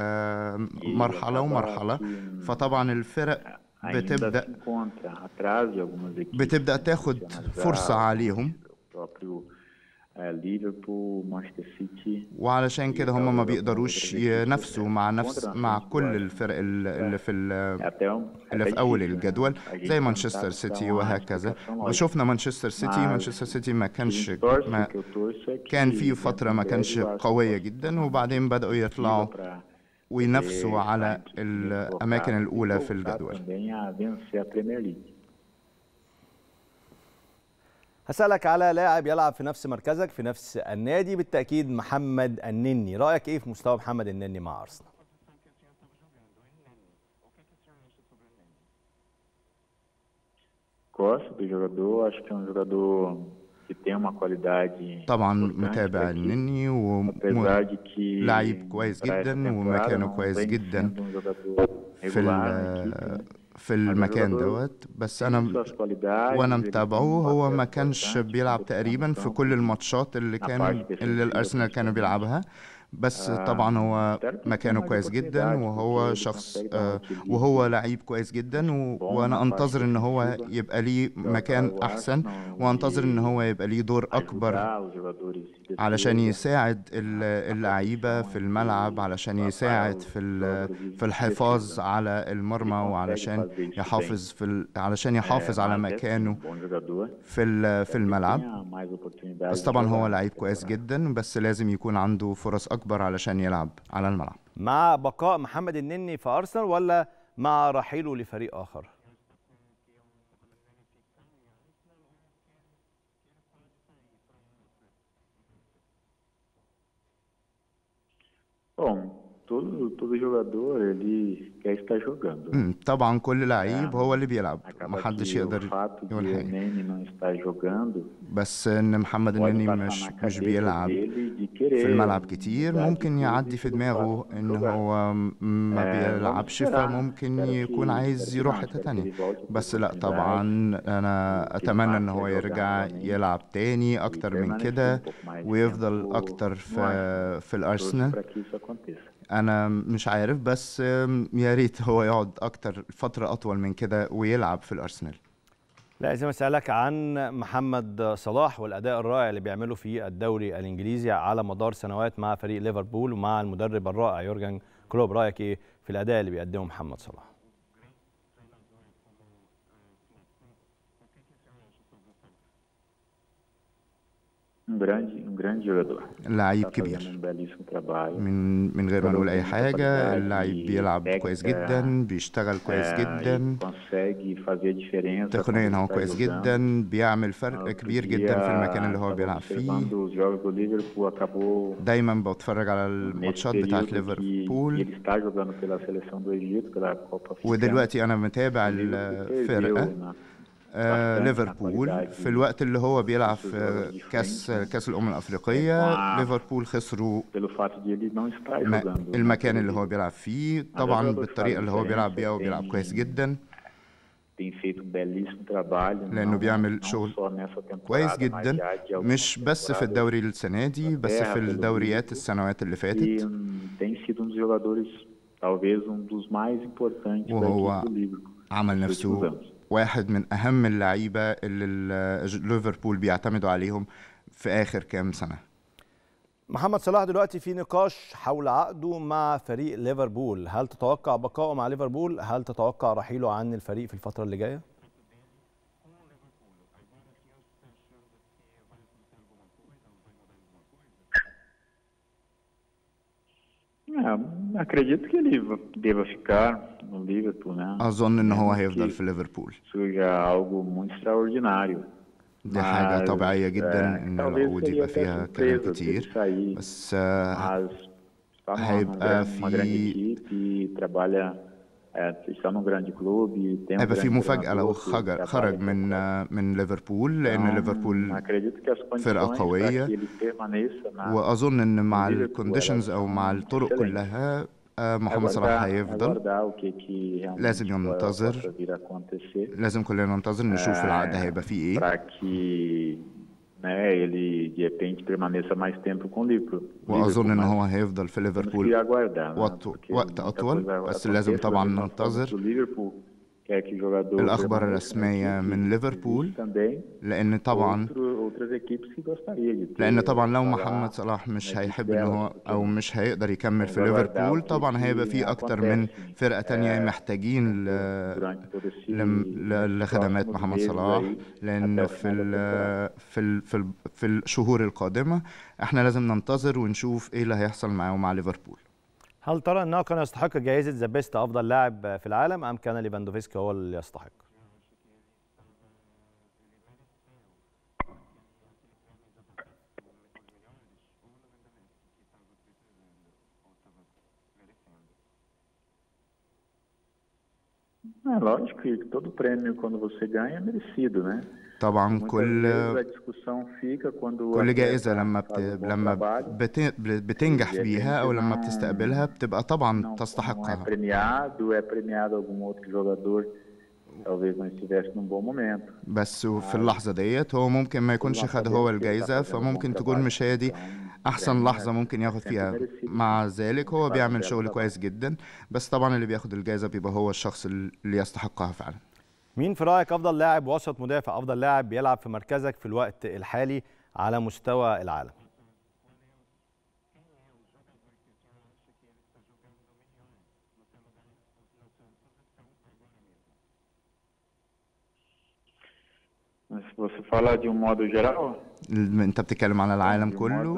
Speaker 4: مرحله ومرحله فطبعا الفرق بتبدا بتبدا تاخد فرصه عليهم آه، وعلشان كده هم ما بيقدروش ينافسوا مع نفس مع كل الفرق اللي في اللي في اول الجدول زي مانشستر سيتي وهكذا وشفنا مانشستر سيتي مانشستر سيتي ما كانش ما كان في فتره ما كانش قويه جدا وبعدين بداوا يطلعوا وينافسوا إيه، على الأماكن الأولى في الجدول
Speaker 1: هسألك على لاعب يلعب في نفس مركزك في نفس النادي بالتأكيد محمد النني رأيك إيه في مستوى محمد النني مع أرسنال
Speaker 2: Gosto do jogador, acho que é um jogador que tem uma qualidade
Speaker 4: طبعا متابع النني ولاعيب كويس جدا ومكانه كويس جدا في في المكان دوت بس انا وانا متابعه هو ما كانش بيلعب تقريبا في كل الماتشات اللي كان اللي الارسنال كانوا بيلعبها بس آه، طبعا هو مكانه كويس جدا وهو شخص آه، وهو لعيب كويس جدا وانا طيب. انتظر ان هو يبقى ليه طيب، مكان آه، احسن وانتظر ان هو يبقى ليه دور اكبر علشان يساعد اللعيبة في الملعب علشان يساعد في في الحفاظ على المرمى وعلشان يحافظ في علشان آه، يحافظ على مكانه في في آه، الملعب
Speaker 2: بس طبعا هو
Speaker 4: لعيب كويس جدا بس لازم يكون عنده فرص أكبر علشان يلعب على الملعب
Speaker 1: مع بقاء محمد النني في أرسنال ولا مع رحيله لفريق آخر؟
Speaker 2: Bom, todo, todo jogador, ele quer estar jogando. Hum,
Speaker 4: طبعا كل لعيب هو اللي بيلعب محدش يقدر يقول حاجه بس ان محمد النني مش مش بيلعب
Speaker 2: في الملعب
Speaker 4: كتير ممكن يعدي في دماغه ان هو ما بيلعبش فممكن يكون عايز يروح حته تانية بس لا طبعا انا اتمنى ان هو يرجع يلعب تاني اكتر من كده ويفضل اكتر في في الارسنال انا مش عارف بس يا ريت هو يقعد اكتر فتره اطول من كده ويلعب في الارسنال
Speaker 1: لا زي ما سألك عن محمد صلاح والأداء الرائع اللي بيعمله في الدوري الإنجليزي على مدار سنوات مع فريق ليفربول ومع المدرب الرائع يورجن كلوب رأيك إيه في الأداء اللي بيقدمه محمد صلاح؟
Speaker 2: um grande, um grande jogador. لعيب كبير
Speaker 4: من من غير ما نقول اي حاجه اللعيب بيلعب كويس جدا بيشتغل كويس جدا تقنيا هو كويس جدا بيعمل فرق كبير جدا في المكان اللي هو بيلعب فيه دايما بتفرج على الماتشات بتاعت ليفربول ودلوقتي انا متابع الفرقه آه، ليفربول في الوقت اللي هو بيلعب في كاس كاس الامم الافريقيه ليفربول خسروا المكان اللي هو بيلعب فيه طبعا بالطريقه اللي هو بيلعب بيها وبيلعب كويس جدا لانه بيعمل شغل كويس جدا مش بس في الدوري السنه دي بس في الدوريات السنوات اللي فاتت
Speaker 2: e um um وهو
Speaker 4: عمل نفسه واحد من اهم اللعيبه اللي ليفربول بيعتمدوا عليهم في اخر كام سنه
Speaker 1: محمد صلاح دلوقتي في نقاش حول عقده مع فريق ليفربول هل تتوقع بقائه مع ليفربول هل تتوقع رحيله عن الفريق في الفتره اللي جايه
Speaker 2: É, acredito que ele deva ficar no Liverpool, né? A zona
Speaker 4: não há é revda para Liverpool. Isso é algo muito extraordinário. É haga tabaia gidan in Mas uh,
Speaker 2: hay uh, uma grande eh, equipe e trabalha كريستيانو جراند
Speaker 4: كلوب هيبقى في مفاجاه لو خرج, خرج من من ليفربول لان ليفربول فرقه قويه واظن ان مع الكونديشنز او مع الطرق كلها محمد صلاح هيفضل
Speaker 2: لازم ينتظر لازم
Speaker 4: كلنا ننتظر نشوف العقد هيبقى فيه ايه
Speaker 2: né, ele de repente permaneça mais tempo com o Liverpool. وأظن أن هو
Speaker 4: هيفضل في ليفربول وقت وقت أطول
Speaker 2: بس لازم طبعا
Speaker 4: ننتظر
Speaker 2: الأخبار
Speaker 4: الرسمية من ليفربول e لأن طبعا لأن طبعا لو محمد صلاح مش هيحب إن هو أو مش هيقدر يكمل في ليفربول طبعا هيبقى في أكتر من فرقة تانية محتاجين لخدمات محمد صلاح لأن في الـ في الـ في, الـ في الشهور القادمة احنا لازم ننتظر ونشوف إيه اللي هيحصل معاه ومع ليفربول
Speaker 1: هل ترى انه كان يستحق جائزه ذا بيست افضل لاعب في العالم ام كان ليفاندوفسكي هو اللي يستحق؟
Speaker 2: É lógico que todo prêmio, quando você ganha, é merecido, né?
Speaker 4: طبعا كل كل جائزة لما بت... Um لما بت... بتنجح فيها أو لما بتستقبلها بتبقى طبعا تستحقها بس في اللحظة ديت هو ممكن ما يكونش خد هو الجايزة um فممكن تكون مش هي دي أحسن لحظة ممكن ياخد فيها مع ذلك هو um بيعمل شغل كويس جدا بس طبعا اللي بياخد الجايزة بيبقى هو الشخص اللي يستحقها فعلا
Speaker 1: مين في رايك افضل لاعب وسط مدافع افضل لاعب بيلعب في مركزك في الوقت الحالي على مستوى العالم
Speaker 4: انت بتتكلم على العالم كله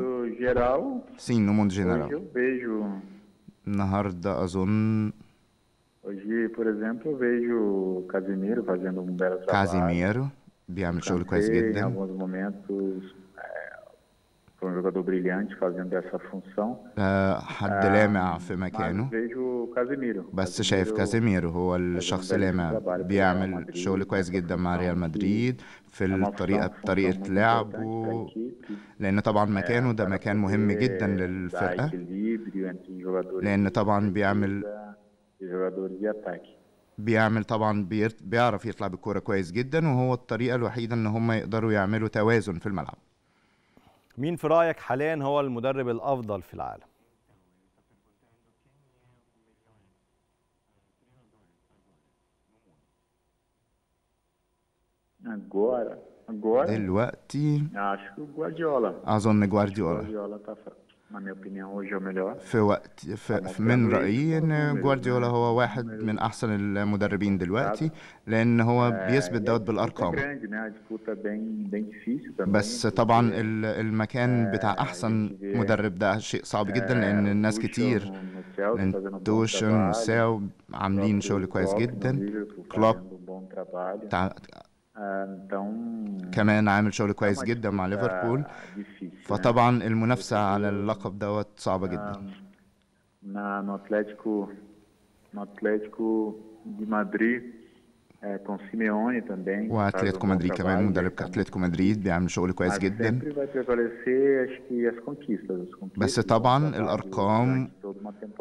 Speaker 4: النهارده اظن
Speaker 2: Hoje, por exemplo, eu vejo Casimiro fazendo um belo trabalho.
Speaker 4: Casimiro, Biamchul Em alguns
Speaker 2: momentos, foi um jogador brilhante fazendo essa função.
Speaker 4: Uh, uh, uh, في مكانه.
Speaker 2: vejo Casimiro. Mas Casemiro. بس
Speaker 4: Casimiro, o هو الشخص لامع بيعمل شغل كويس جدا مع ريال مدريد في الطريقه طريقه لعبه لان طبعا مكانه ده مكان مهم جدا للفرقه لان طبعا بيعمل جوا دوريات بيعمل طبعا بيعرف يطلع بالكوره كويس جدا وهو الطريقه الوحيده ان هم يقدروا يعملوا توازن في الملعب
Speaker 1: مين في رايك حاليا هو المدرب الافضل في العالم
Speaker 2: Agora, agora. دلوقتي اظن جوارديولا جوارديولا o في وقت في من رأيي إن جوارديولا هو
Speaker 4: واحد من أحسن المدربين دلوقتي لأن هو بيثبت e دوت بالأرقام بس طبعا المكان بتاع أحسن مدرب ده شيء صعب جدا لأن الناس كتير توشن وساو عاملين شغل كويس جدا كلوب آه، كمان عامل شغل كويس جدا مع ليفربول آه، فطبعا المنافسة على اللقب دوت صعبة جدا
Speaker 2: واتليتيكو آه، واتلتيكو مدريد كمان
Speaker 4: مدرب اتلتيكو مدريد بيعمل شغل كويس جدا.
Speaker 2: إيه، بس
Speaker 4: طبعا الارقام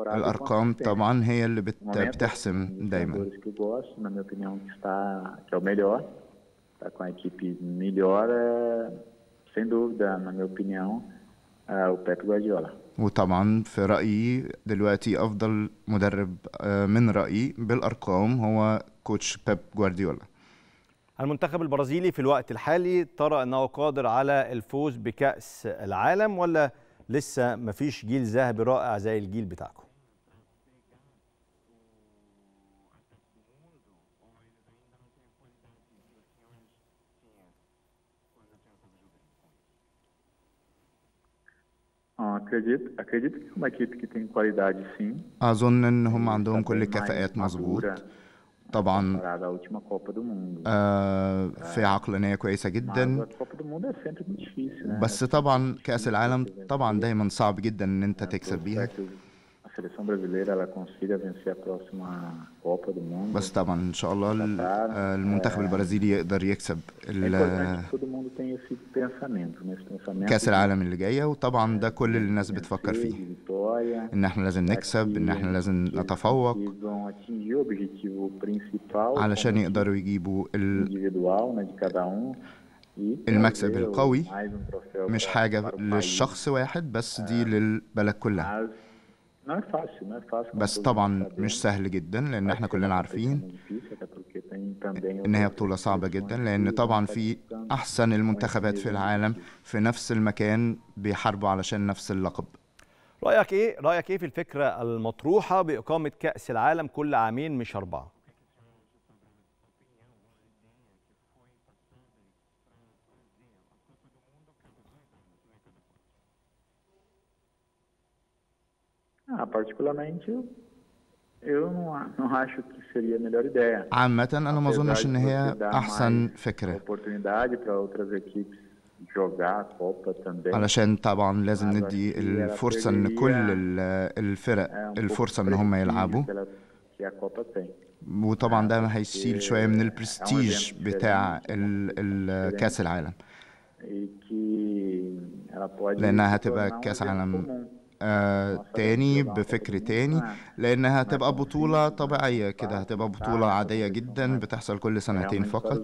Speaker 4: الارقام طبعا هي اللي بتحسم دايما.
Speaker 2: tá com a equipe melhor, é, sem dúvida, na minha opinião, é o Pep Guardiola.
Speaker 4: وطبعا في رأيي دلوقتي أفضل مدرب آه، من رأيي بالأرقام هو كوتش بيب جوارديولا
Speaker 1: المنتخب البرازيلي في الوقت الحالي ترى أنه قادر على الفوز بكأس العالم ولا لسه مفيش جيل ذهبي رائع زي الجيل بتاعكم
Speaker 2: اكريديت اكريديت que é uma كواليتي سين
Speaker 4: أظن إن هم عندهم كل الكفاءات مظبوط. طبعا آه في عقلانيه كويسه جدا بس طبعا كاس العالم طبعا دايما صعب جدا ان انت تكسب بيها
Speaker 2: seleção brasileira ela consiga vencer a próxima Copa do Mundo. بس
Speaker 4: طبعا ان شاء الله المنتخب البرازيلي يقدر يكسب todo
Speaker 2: mundo tem esse pensamento, né? esse pensamento كاس العالم
Speaker 4: اللي جايه وطبعا ده كل اللي الناس بتفكر فيه ان احنا لازم نكسب ان احنا لازم نتفوق علشان يقدروا يجيبوا ال...
Speaker 2: المكسب القوي مش
Speaker 4: حاجة للشخص واحد بس دي للبلد كلها
Speaker 2: بس طبعا مش
Speaker 4: سهل جدا لان احنا كلنا عارفين
Speaker 1: يعني
Speaker 2: ان هي
Speaker 4: بطوله صعبه جدا لان طبعا في احسن المنتخبات في العالم في نفس المكان بيحاربوا علشان نفس اللقب
Speaker 1: رايك ايه رايك ايه في الفكره المطروحه باقامه كاس العالم كل عامين مش اربعه
Speaker 2: Ah, particularmente eu não, não acho que seria a melhor ideia.
Speaker 4: عامة أنا ما أظنش إن هي أحسن فكرة. علشان طبعا لازم ندي الفرصة إن كل الفرق الفرصة إن هم يلعبوا. وطبعا ده هيشيل شويه من البرستيج بتاع كاس العالم لانها هتبقى كاس عالم آه، تاني بفكر تاني لانها هتبقى بطوله طبيعيه كده هتبقى بطوله عاديه جدا بتحصل كل سنتين فقط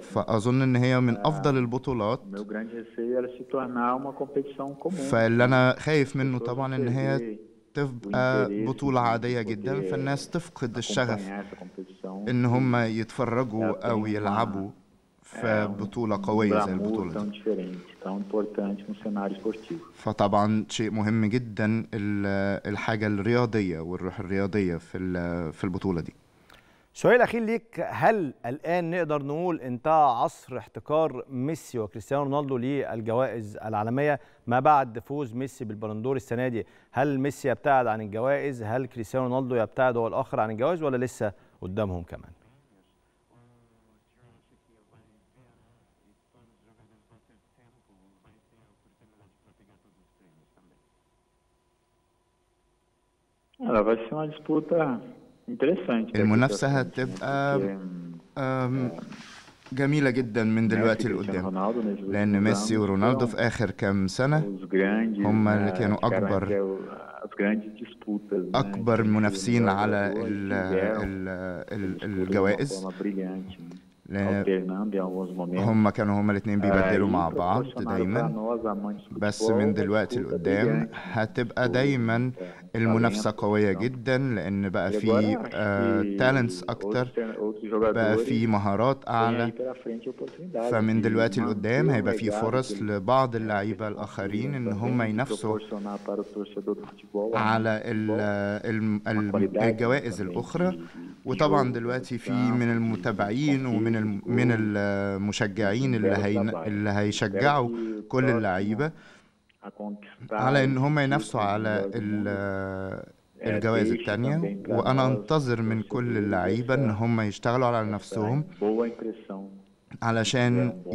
Speaker 4: فاظن ان هي من افضل البطولات
Speaker 2: فاللي انا
Speaker 4: خايف منه طبعا ان هي تبقى بطولة عادية جدا فالناس تفقد الشغف ان هم يتفرجوا او يلعبوا في بطولة قوية زي البطولة دي فطبعا شيء مهم جدا الحاجه الرياضيه والروح الرياضيه في في البطوله دي. سؤال اخير ليك
Speaker 1: هل الان نقدر نقول انتهى عصر احتكار ميسي وكريستيانو رونالدو للجوائز العالميه ما بعد فوز ميسي بالبلندور السنه دي هل ميسي يبتعد عن الجوائز هل كريستيانو رونالدو يبتعد هو الاخر عن الجوائز ولا لسه قدامهم كمان
Speaker 2: Ela vai ser uma disputa interessante. المنافسة إيه،
Speaker 4: هتبقى جميلة جدا من دلوقتي e لقدام لأن ميسي ورونالدو في آخر كام سنة هم اللي كانوا أكبر أكبر منافسين على e الجوائز نعم، هم كانوا هما الاثنين بيبدلوا آه، مع بعض دايما بس من دلوقتي لقدام هتبقى دايما المنافسة قوية نعم. جدا لأن بقى في تالنتس آه، أكتر بقى في مهارات أعلى فمن دلوقتي نعم، لقدام هيبقى في فرص لبعض يعني اللعيبة الآخرين إن هم ينافسوا على الجوائز الأخرى وطبعا دلوقتي في من المتابعين ومن من المشجعين اللي هي اللي هيشجعوا كل اللعيبه على ان هم ينافسوا على الجوائز الثانيه وانا انتظر من كل اللعيبه ان هم يشتغلوا على نفسهم علشان um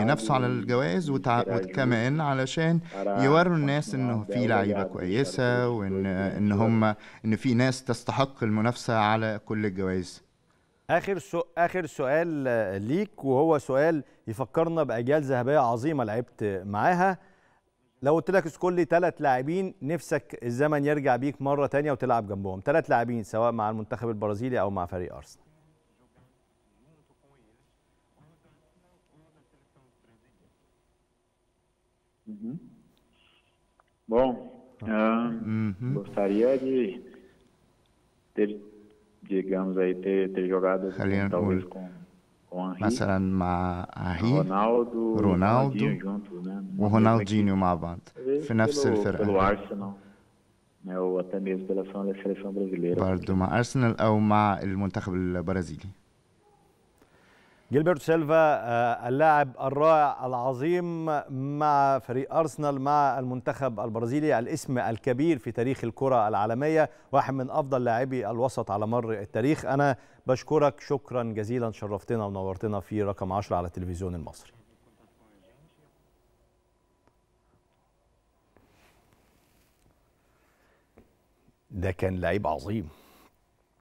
Speaker 4: ينافسوا على e الجوائز وكمان علشان يوروا الناس انه في لعيبه كويسه وان ان e هم ان في ناس تستحق المنافسه على كل الجوائز اخر
Speaker 1: سو... اخر سؤال آه، ليك وهو سؤال يفكرنا باجيال ذهبيه عظيمه لعبت معاها لو قلت لك اذكر لي ثلاث لاعبين نفسك الزمن يرجع بيك مره تانية وتلعب جنبهم ثلاث لاعبين سواء مع المنتخب البرازيلي او مع فريق ارسنال
Speaker 2: Bom, gostaria de ter digamos aí, ter, ter jogado Juliano, talvez o... com, com
Speaker 4: Henry, مثلا مع أهي رونالدو, رونالدو junto, né? ورونالدينيو مع بعض في نفس pelo, الفرقة pelo Arsenal né?
Speaker 2: ou
Speaker 1: até mesmo pela seleção brasileira
Speaker 4: Pardon, Arsenal ou o مع Brasileiro.
Speaker 1: جيلبرتو سيلفا آه، اللاعب الرائع العظيم مع فريق أرسنال مع المنتخب البرازيلي الاسم الكبير في تاريخ الكرة العالمية واحد من أفضل لاعبي الوسط على مر التاريخ أنا بشكرك شكرا جزيلا شرفتنا ونورتنا في رقم 10 على التلفزيون المصري ده كان لعيب عظيم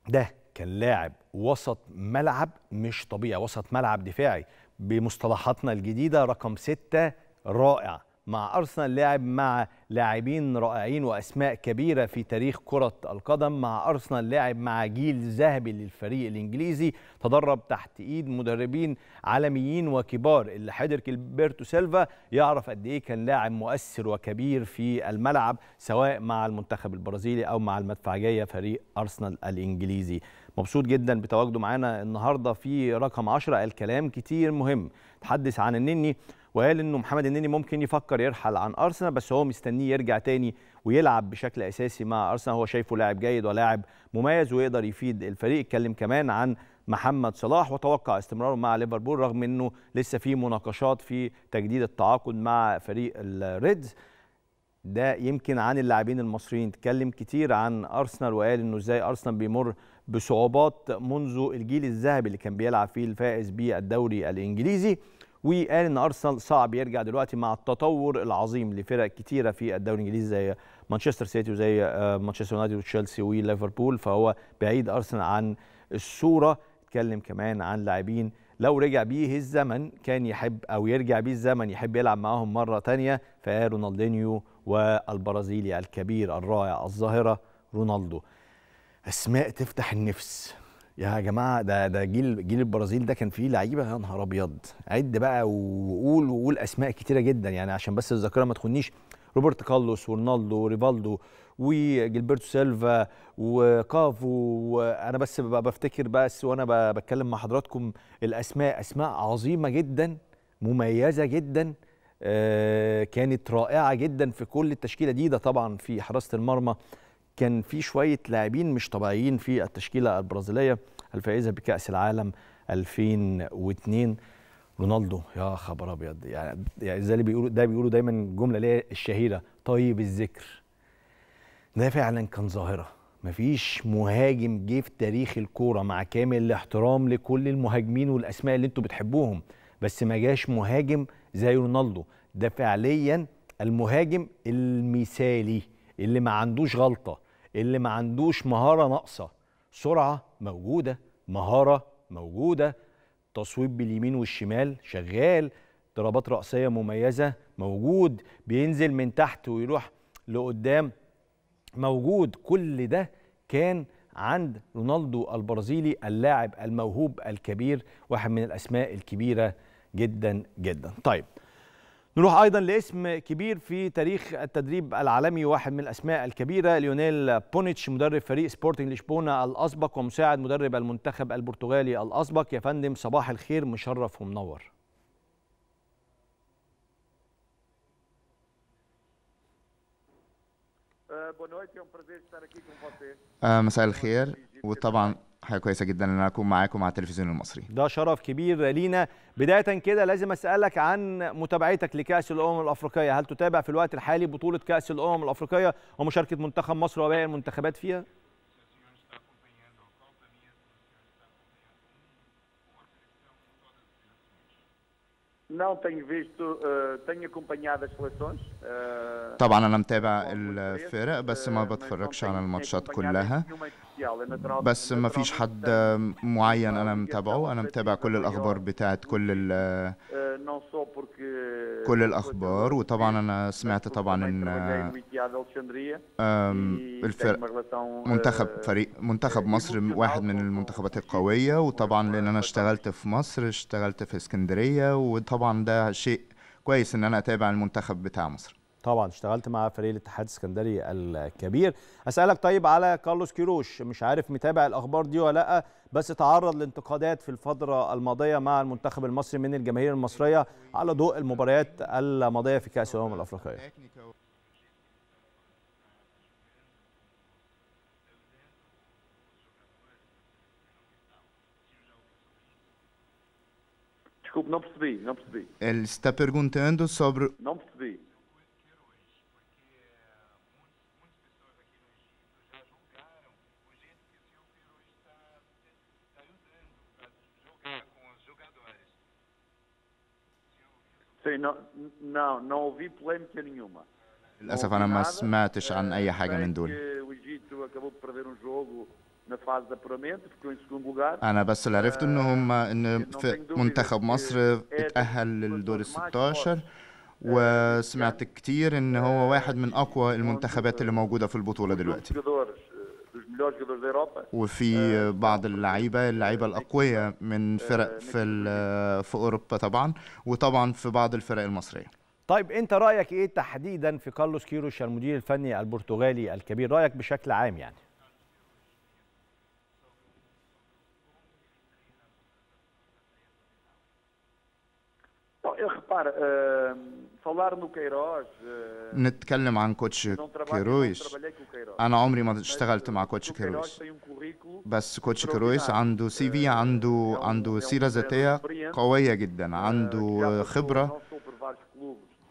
Speaker 1: ده كان لاعب وسط ملعب مش طبيعي وسط ملعب دفاعي بمصطلحاتنا الجديده رقم ستة رائع مع أرسنال لاعب مع لاعبين رائعين وأسماء كبيرة في تاريخ كرة القدم مع أرسنال لاعب مع جيل ذهبي للفريق الإنجليزي تدرب تحت إيد مدربين عالميين وكبار اللي حضر كيلبرتو سيلفا يعرف قد إيه كان لاعب مؤثر وكبير في الملعب سواء مع المنتخب البرازيلي أو مع المدفعجية فريق أرسنال الإنجليزي مبسوط جدا بتواجده معانا النهارده في رقم 10 الكلام كتير مهم تحدث عن النني وقال انه محمد النني ممكن يفكر يرحل عن ارسنال بس هو مستنيه يرجع تاني ويلعب بشكل اساسي مع ارسنال هو شايفه لاعب جيد ولاعب مميز ويقدر يفيد الفريق اتكلم كمان عن محمد صلاح وتوقع استمراره مع ليفربول رغم انه لسه في مناقشات في تجديد التعاقد مع فريق الريدز ده يمكن عن اللاعبين المصريين اتكلم كتير عن ارسنال وقال انه ازاي ارسنال بيمر بصعوبات منذ الجيل الذهبي اللي كان بيلعب فيه الفائز بالدوري الانجليزي وقال ان ارسنال صعب يرجع دلوقتي مع التطور العظيم لفرق كتيره في الدوري الانجليزي زي مانشستر سيتي وزي آه، مانشستر يونايتد وتشيلسي وليفربول فهو بعيد ارسنال عن الصوره اتكلم كمان عن لاعبين لو رجع بيه الزمن كان يحب او يرجع بيه الزمن يحب يلعب معاهم مره ثانيه فرونالدينيو والبرازيلي الكبير الرائع الظاهره رونالدو اسماء تفتح النفس يا جماعه ده ده جيل جيل البرازيل ده كان فيه لعيبه يا نهار ابيض عد بقى وقول وقول اسماء كتيره جدا يعني عشان بس الذاكره ما تخنيش روبرت كارلوس ورونالدو وريفالدو وجيلبرتو سيلفا وكافو وانا بس بفتكر بس وانا بتكلم مع حضراتكم الاسماء اسماء عظيمه جدا مميزه جدا آه، كانت رائعه جدا في كل التشكيله دي ده طبعا في حراسه المرمى كان في شويه لاعبين مش طبيعيين في التشكيله البرازيليه الفائزه بكاس العالم 2002 رونالدو يا خبر ابيض يعني يعني زي اللي بيقولوا ده بيقولوا دايما الجمله اللي هي الشهيره طيب الذكر ده فعلا كان ظاهره مفيش مهاجم جه في تاريخ الكوره مع كامل الاحترام لكل المهاجمين والاسماء اللي انتوا بتحبوهم بس ما جاش مهاجم زي رونالدو ده فعليا المهاجم المثالي اللي ما عندوش غلطه اللي ما عندوش مهارة ناقصة سرعة موجودة مهارة موجودة تصويب باليمين والشمال شغال ضربات رأسية مميزة موجود بينزل من تحت ويروح لقدام موجود كل ده كان عند رونالدو البرازيلي اللاعب الموهوب الكبير واحد من الأسماء الكبيرة جدا جدا طيب نروح ايضا لاسم كبير في تاريخ التدريب العالمي واحد من الاسماء الكبيره ليونيل بونيتش مدرب فريق سبورتنج لشبونه الاسبق ومساعد مدرب المنتخب البرتغالي الاسبق يا فندم صباح الخير مشرف ومنور
Speaker 2: آه،
Speaker 4: آه، مساء الخير وطبعا حاجه كويسه جدا ان انا اكون معاكم على التلفزيون المصري
Speaker 1: ده شرف كبير لينا بدايه كده لازم اسالك عن متابعتك لكاس الامم الافريقيه هل تتابع في الوقت الحالي بطوله كاس الامم الافريقيه ومشاركه منتخب مصر وباقي المنتخبات فيها
Speaker 2: uh, uh,
Speaker 4: طبعا انا متابع الفرق بس uh, ما بتفرجش على الماتشات كلها بس ما فيش حد معين انا متابعه انا متابع كل الاخبار بتاعت كل كل الاخبار وطبعا انا سمعت طبعا ان الفرق منتخب فريق منتخب مصر واحد من المنتخبات القويه وطبعا لان انا اشتغلت في مصر اشتغلت في اسكندريه وطبعا ده شيء كويس ان انا اتابع المنتخب بتاع مصر
Speaker 1: طبعا اشتغلت مع فريق الاتحاد السكندري الكبير اسالك طيب على كارلوس كيروش مش عارف متابع الاخبار دي ولا لا بس تعرض لانتقادات في الفتره الماضيه مع المنتخب المصري من الجماهير المصريه على ضوء المباريات الماضيه في كاس الامم الافريقيه
Speaker 2: Desculpe, não percebi, não percebi.
Speaker 4: Ele está perguntando sobre.
Speaker 2: Não percebi. Sim, não, não, não houve polêmica
Speaker 4: للأسف أنا ما سمعتش عن eh, أي حاجة من
Speaker 2: دول. Um أنا بس اللي عرفته eh, إن هم إن في منتخب مصر اتأهل
Speaker 4: للدور ال 16 وسمعت كتير إن هو واحد من أقوى المنتخبات اللي موجودة في البطولة eh, دلوقتي. وفي آه، بعض اللعيبه اللعيبه الاقوياء من آه، فرق في آه، في اوروبا طبعا وطبعا في بعض الفرق المصريه
Speaker 1: طيب انت رايك ايه تحديدا في كارلوس كيروش المدير الفني البرتغالي الكبير رايك بشكل عام يعني
Speaker 2: طيب falar no Queiroz.
Speaker 4: Eh, نتكلم عن كوتش كيرويش انا عمري ما اشتغلت مع كوتش كيرويش um بس كوتش كيرويش عنده سي في eh, عنده um- عنده سيره um ذاتيه قويه جدا eh, عنده خبره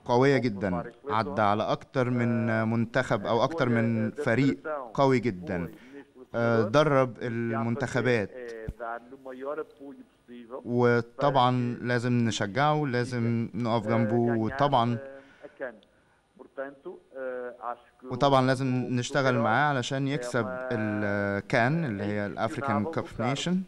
Speaker 4: قوية جدا عدى على أكثر من منتخب أو أكثر من فريق قوي جدا درب e المنتخبات وطبعا لازم نشجعه لازم نقف جنبه وطبعا
Speaker 2: وطبعا لازم نشتغل معاه علشان يكسب
Speaker 4: الكان اللي هي الافريكان كاب نيشن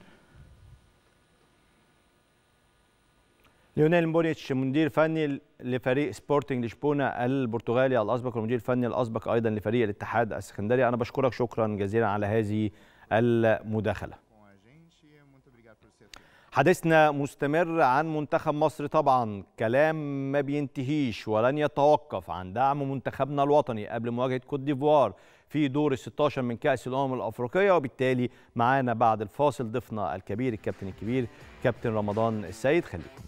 Speaker 4: ليونيل مبوريتش مدير فني لفريق سبورتنج
Speaker 1: لشبونه البرتغالي الاسبق والمدير الفني الاسبق ايضا لفريق الاتحاد السكندري انا بشكرك شكرا جزيلا على هذه المداخله حديثنا مستمر عن منتخب مصر طبعا كلام ما بينتهيش ولن يتوقف عن دعم منتخبنا الوطني قبل مواجهه كوت ديفوار في دور ال 16 من كاس الامم الافريقيه وبالتالي معانا بعد الفاصل ضيفنا الكبير الكابتن الكبير كابتن رمضان السيد خليكم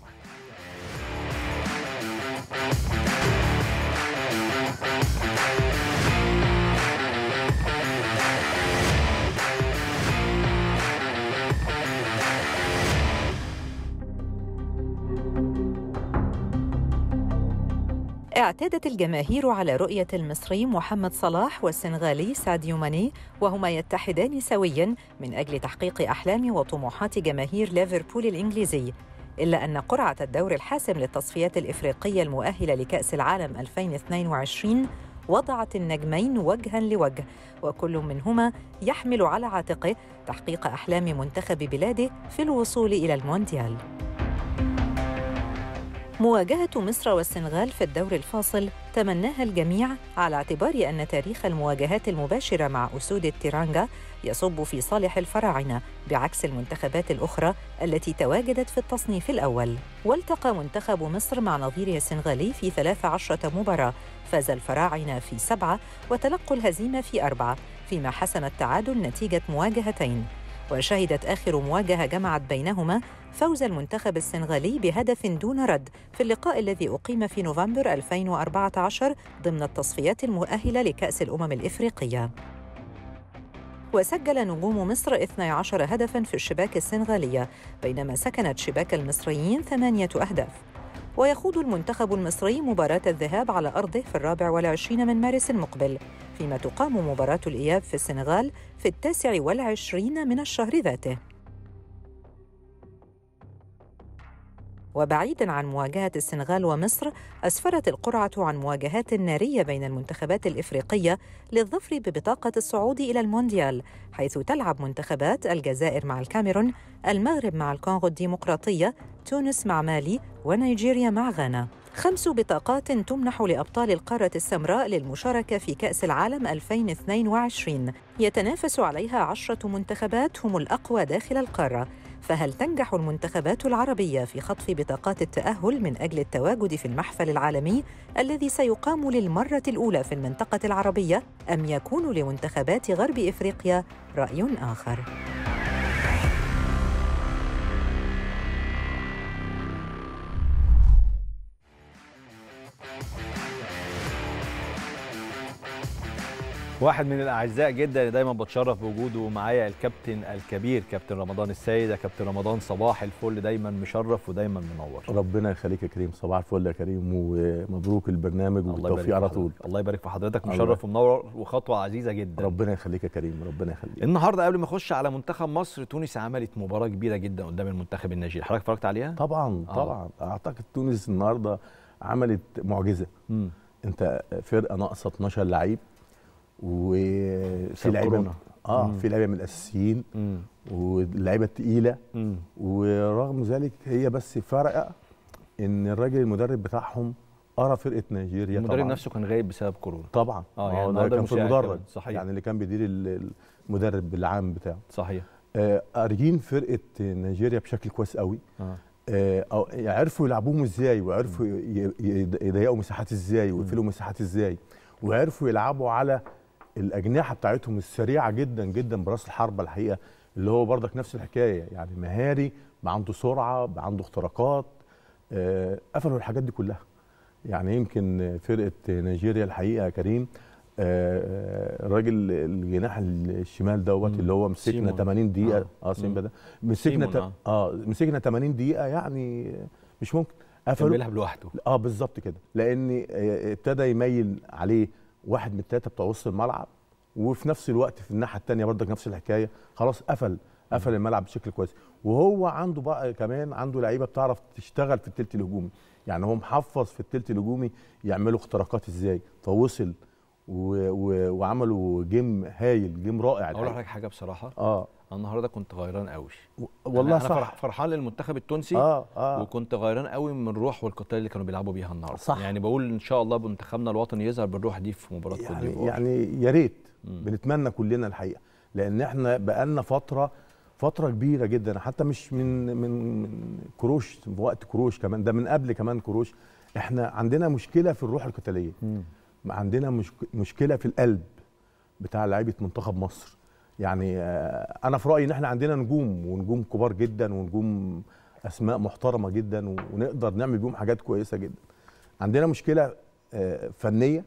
Speaker 5: اعتادت الجماهير على رؤية المصري محمد صلاح والسنغالي ساديو ماني وهما يتحدان سويا من أجل تحقيق أحلام وطموحات جماهير ليفربول الإنجليزي إلا أن قرعة الدور الحاسم للتصفيات الإفريقية المؤهلة لكأس العالم 2022 وضعت النجمين وجها لوجه وكل منهما يحمل على عاتقه تحقيق أحلام منتخب بلاده في الوصول إلى المونديال مواجهة مصر والسنغال في الدور الفاصل تمناها الجميع على اعتبار أن تاريخ المواجهات المباشرة مع أسود التيرانجا يصب في صالح الفراعنة بعكس المنتخبات الأخرى التي تواجدت في التصنيف الأول والتقى منتخب مصر مع نظيره السنغالي في 13 مباراة فاز الفراعنة في سبعة وتلقوا الهزيمة في أربعة فيما حسم التعادل نتيجة مواجهتين وشهدت آخر مواجهة جمعت بينهما فوز المنتخب السنغالي بهدف دون رد في اللقاء الذي أقيم في نوفمبر 2014 ضمن التصفيات المؤهلة لكأس الأمم الإفريقية وسجل نجوم مصر 12 هدفا في الشباك السنغالية بينما سكنت شباك المصريين ثمانية أهداف ويخوض المنتخب المصري مباراة الذهاب على أرضه في الرابع والعشرين من مارس المقبل فيما تقام مباراة الإياب في السنغال في التاسع والعشرين من الشهر ذاته وبعيدا عن مواجهة السنغال ومصر أسفرت القرعة عن مواجهات نارية بين المنتخبات الإفريقية للظفر ببطاقة الصعود إلى المونديال حيث تلعب منتخبات الجزائر مع الكاميرون المغرب مع الكونغو الديمقراطية تونس مع مالي ونيجيريا مع غانا خمس بطاقات تمنح لأبطال القارة السمراء للمشاركة في كأس العالم 2022 يتنافس عليها عشرة منتخبات هم الأقوى داخل القارة فهل تنجح المنتخبات العربية في خطف بطاقات التأهل من أجل التواجد في المحفل العالمي الذي سيقام للمرة الأولى في المنطقة العربية أم يكون لمنتخبات غرب إفريقيا رأي آخر؟
Speaker 1: واحد من الاعزاء جدا اللي دايما بتشرف بوجوده معايا الكابتن الكبير كابتن رمضان السيد يا كابتن رمضان صباح الفل دايما مشرف ودايما منور
Speaker 6: ربنا يخليك يا كريم صباح الفل يا كريم ومبروك البرنامج وبالتوفيق على طول الله
Speaker 1: يبارك في حضرتك مشرف ومنور وخطوه عزيزه جدا
Speaker 6: ربنا يخليك يا كريم ربنا
Speaker 1: يخليك النهارده قبل ما اخش على منتخب مصر تونس عملت مباراه كبيره جدا قدام المنتخب النيجيري حضرتك اتفرجت عليها طبعا آه. طبعا
Speaker 6: آه. اعتقد تونس النهارده عملت معجزه م. انت فرقه ناقصه 12 لعيب وفي لعيبه اه مم. في لعيبه من الاساسيين واللعيبه الثقيله ورغم ذلك هي بس فرقه ان الراجل المدرب بتاعهم قرا فرقه نيجيريا المدرب طبعاً. نفسه
Speaker 1: كان غايب بسبب كورونا طبعا اه يعني آه، ده كان في المدرج
Speaker 6: صحيح يعني اللي كان بيدير المدرب العام بتاعه صحيح آه قاريين فرقه نيجيريا بشكل كويس قوي آه. آه يعني عرفوا يلعبوهم ازاي وعرفوا يضيقوا مساحات ازاي ويقفلوا مساحات ازاي وعرفوا يلعبوا على الاجنحه بتاعتهم السريعه جدا جدا براس الحربه الحقيقه اللي هو بردك نفس الحكايه يعني مهاري ما عنده سرعه ما عنده اختراقات آه، قفلوا الحاجات دي كلها يعني يمكن فرقه نيجيريا الحقيقه يا كريم آه، آه، الراجل الجناح الشمال دوت اللي هو مسكنا 80 دقيقه اه, سيمبا ده مسكنا اه مسكنا 80 دقيقه يعني مش ممكن قفلوا بيلعب لوحده اه بالظبط كده لان ابتدى يميل عليه واحد من الثلاثه بتوع وسط الملعب وفي نفس الوقت في الناحيه الثانيه برضك نفس الحكايه خلاص قفل قفل الملعب بشكل كويس وهو عنده بقى كمان عنده لعيبه بتعرف تشتغل في الثلث الهجومي يعني هو محفظ في الثلث الهجومي يعملوا اختراقات ازاي فوصل و... و... وعملوا جيم هايل جيم
Speaker 1: رائع اقول لحضرتك حاجه بصراحه اه النهارده كنت غيران قوي يعني والله أنا صح فرحان للمنتخب التونسي آه آه وكنت غيران قوي من الروح والقتال اللي كانوا بيلعبوا بيها النهارده صح يعني بقول ان شاء الله منتخبنا الوطني يظهر بالروح دي في مباراه يعني كوت
Speaker 6: يعني يا ريت بنتمنى كلنا الحقيقه لان احنا بقالنا فتره فتره كبيره جدا حتى مش من من, من كروش وقت كروش كمان ده من قبل كمان كروش احنا عندنا مشكله في الروح القتاليه عندنا مشكله في القلب بتاع لعيبه منتخب مصر يعني آه, انا في رايي ان احنا عندنا نجوم ونجوم كبار جدا ونجوم اسماء محترمه جدا ونقدر نعمل بيهم حاجات كويسه جدا عندنا مشكله آه, فنيه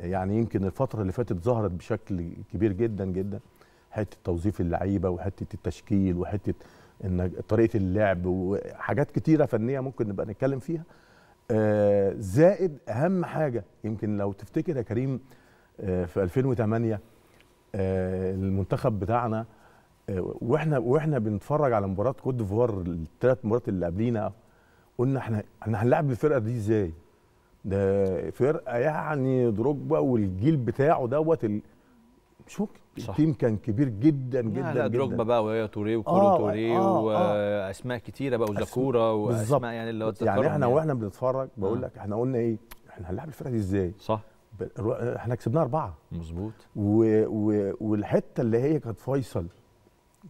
Speaker 6: آه, يعني يمكن الفتره اللي فاتت ظهرت بشكل كبير جدا جدا حته توظيف اللعيبه وحته التشكيل وحته ان طريقه اللعب وحاجات كتيره فنيه ممكن نبقى نتكلم فيها زائد اهم حاجه يمكن لو تفتكر يا كريم في 2008 آه، المنتخب بتاعنا آه، واحنا واحنا بنتفرج على مباراه كوت ديفوار الثلاث مباريات اللي قبلينا قلنا احنا احنا هنلعب الفرقه دي ازاي؟ ده فرقه يعني دروجبا والجيل بتاعه دوت مش ممكن التيم كان كبير جدا جدا لا لا دروجبا
Speaker 1: بقى ويا توريه وكولو آه توريه آه،, آه واسماء كتيره بقى وزاكوره واسماء يعني اللي هو يعني احنا يعني. واحنا
Speaker 6: بنتفرج بقول لك احنا قلنا ايه؟ احنا هنلعب الفرقه دي ازاي؟ صح احنا كسبنا اربعه مظبوط و... و... والحته اللي هي كانت فيصل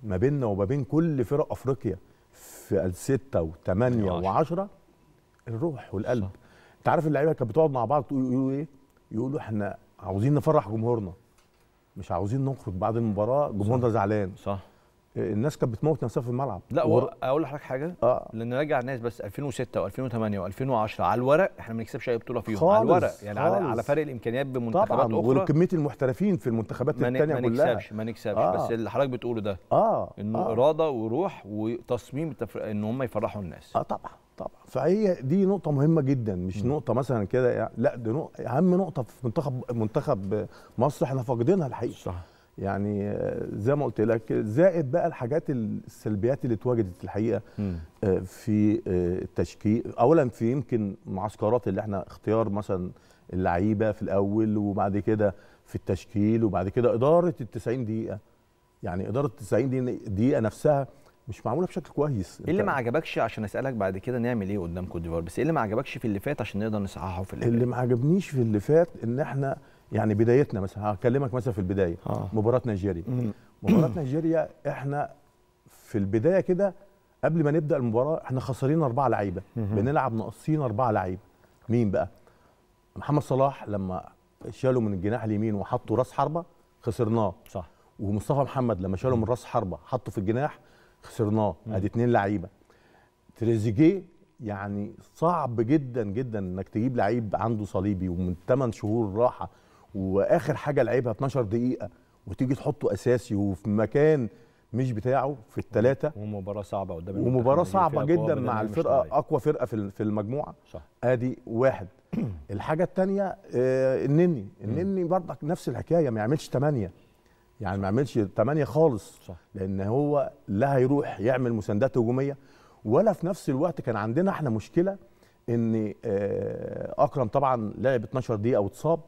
Speaker 6: ما بيننا وما بين كل فرق افريقيا في السته وثمانيه وعشره الروح والقلب انت عارف اللعيبه كانت بتقعد مع بعض يقولوا ايه؟ يقولوا احنا عاوزين نفرح جمهورنا مش عاوزين نخرج بعد المباراه جمهورنا زعلان صح الناس كانت بتموت نفسها في الملعب لا و...
Speaker 1: اقول لحضرتك حاجه آه. لان راجع ناس بس 2006 و2008 و2010 على الورق احنا ما بنكسبش اي بطوله فيهم خالص على الورق يعني خالص. على على فرق الامكانيات بمنتخبات طبعا اخرى طبعا وكميه
Speaker 6: المحترفين في المنتخبات الثانيه كلها ما نكسبش ما
Speaker 1: نكسبش آه. بس اللي حضرتك بتقوله ده اه انه آه. اراده وروح وتصميم التفر... ان هم يفرحوا الناس اه طبعا
Speaker 6: طبعا فهي دي نقطه مهمه جدا مش م. نقطه مثلا كده يعني لا دي نقطه اهم نقطه في منتخب منتخب مصر احنا فاقدينها الحقيقه صح يعني آه، زي ما قلت لك زائد بقى الحاجات السلبيات اللي اتواجدت الحقيقه آه، في آه، التشكيل اولا في يمكن معسكرات اللي احنا اختيار مثلا اللعيبه في الاول وبعد كده في التشكيل وبعد كده اداره ال 90 دقيقه يعني اداره ال 90 دقيقه نفسها مش معموله بشكل كويس ايه اللي ما
Speaker 1: عجبكش عشان اسالك بعد كده نعمل ايه قدام كوت ديفوار بس ايه اللي ما عجبكش في اللي فات عشان نقدر نصححه في اللي اللي
Speaker 6: ما عجبنيش في اللي فات ان احنا يعني بدايتنا مثلا هكلمك مثلا في البدايه آه. مباراه نيجيريا مباراه نيجيريا احنا في البدايه كده قبل ما نبدا المباراه احنا خسرين اربعه لعيبه بنلعب ناقصين اربعه لعيبه مين بقى محمد صلاح لما شاله من الجناح اليمين وحطه راس حربه خسرناه صح ومصطفى محمد لما شاله من راس حربه حطه في الجناح خسرناه ادي اتنين لعيبه تريزيجيه يعني صعب جدا جدا انك تجيب لعيب عنده صليبي ومن 8 شهور راحه واخر حاجه لعبها 12 دقيقه وتيجي تحطه اساسي وفي مكان مش بتاعه في الثلاثه ومباراه صعبه قدام ومباراه صعبه جدا مع الفرقه اقوى فرقه في المجموعه صح ادي واحد الحاجه الثانيه آه، النني النني برضك نفس الحكايه ما يعملش ثمانيه يعني ما يعملش ثمانيه خالص صح. لان هو لا هيروح يعمل مساندات هجوميه ولا في نفس الوقت كان عندنا احنا مشكله ان آه، اكرم طبعا لعب 12 دقيقه واتصاب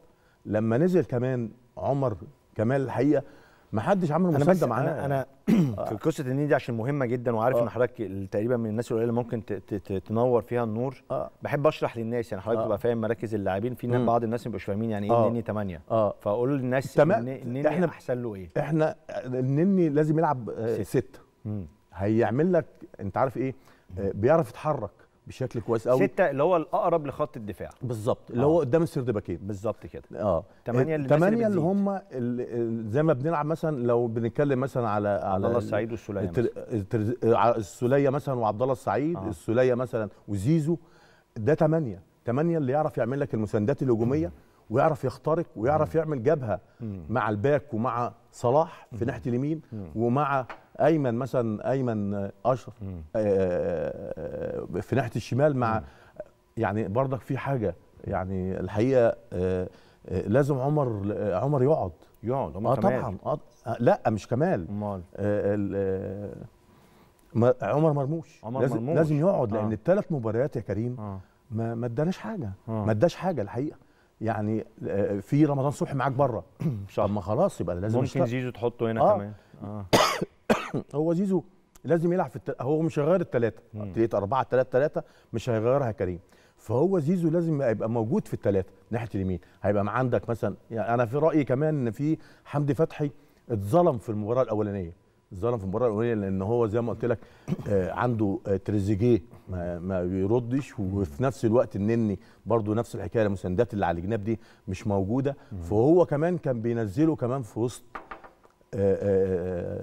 Speaker 6: لما نزل كمان عمر كمال الحقيقه ما حدش عمل مسانده معانا انا أنا
Speaker 1: في آه. قصه النيل دي عشان مهمه جدا وعارف آه. ان حضرتك تقريبا من الناس القليله اللي ممكن تنور فيها النور آه. بحب اشرح للناس يعني حضرتك آه. تبقى فاهم مراكز اللاعبين في بعض الناس ما بيبقوش فاهمين يعني ايه آه. النني 8
Speaker 6: اه فاقول للناس النني احنا احسن له ايه احنا النني لازم يلعب 6 هيعمل لك انت عارف ايه بيعرف يتحرك بشكل كويس قوي
Speaker 1: ستة اللي هو الاقرب لخط الدفاع
Speaker 6: بالظبط اللي آه. هو قدام السردباكين
Speaker 1: بالظبط كده اه
Speaker 6: ثمانية آه، اللي ثمانية اللي هم زي ما بنلعب مثلا لو بنتكلم مثلا على على الله السعيد والسوليه السوليه مثلا آه، وعبد الله السعيد آه. السوليه مثلا وزيزو ده ثمانية ثمانية اللي يعرف يعمل لك المساندات الهجوميه ويعرف يخترق ويعرف يعمل جبهه مع الباك ومع صلاح في ناحيه اليمين ومع ايمن مثلا ايمن اشرف آه، آه، آه، في ناحيه الشمال مع يعني برضك في حاجه يعني الحقيقه لازم عمر عمر يقعد يقعد عمر آه كمال طبعا آه لا مش كمال امال عمر مرموش عمر لازم مرموش لازم يقعد لان آه. الثلاث مباريات يا كريم آه. ما ما اداناش حاجه آه. ما اداش حاجه الحقيقه يعني في رمضان صبحي معاك بره طب ما خلاص يبقى لازم ممكن زيزو
Speaker 1: تحطه هنا آه. كمان
Speaker 6: آه. هو زيزو لازم يلعب في التل... هو مش هيغير الثلاثه ابتديت 4 3 3 مش هيغيرها كريم فهو زيزو لازم يبقى موجود في الثلاثه ناحيه اليمين هيبقى عندك مثلا يعني انا في رايي كمان ان في حمدي فتحي اتظلم في المباراه الاولانيه اتظلم في المباراه الاولانيه لان هو زي ما قلت لك آه، عنده آه، تريزيجيه ما, ما بيردش وفي نفس الوقت النني برضه نفس الحكايه المساندات اللي على الجناب دي مش موجوده فهو كمان كان بينزله كمان في وسط آآ آه،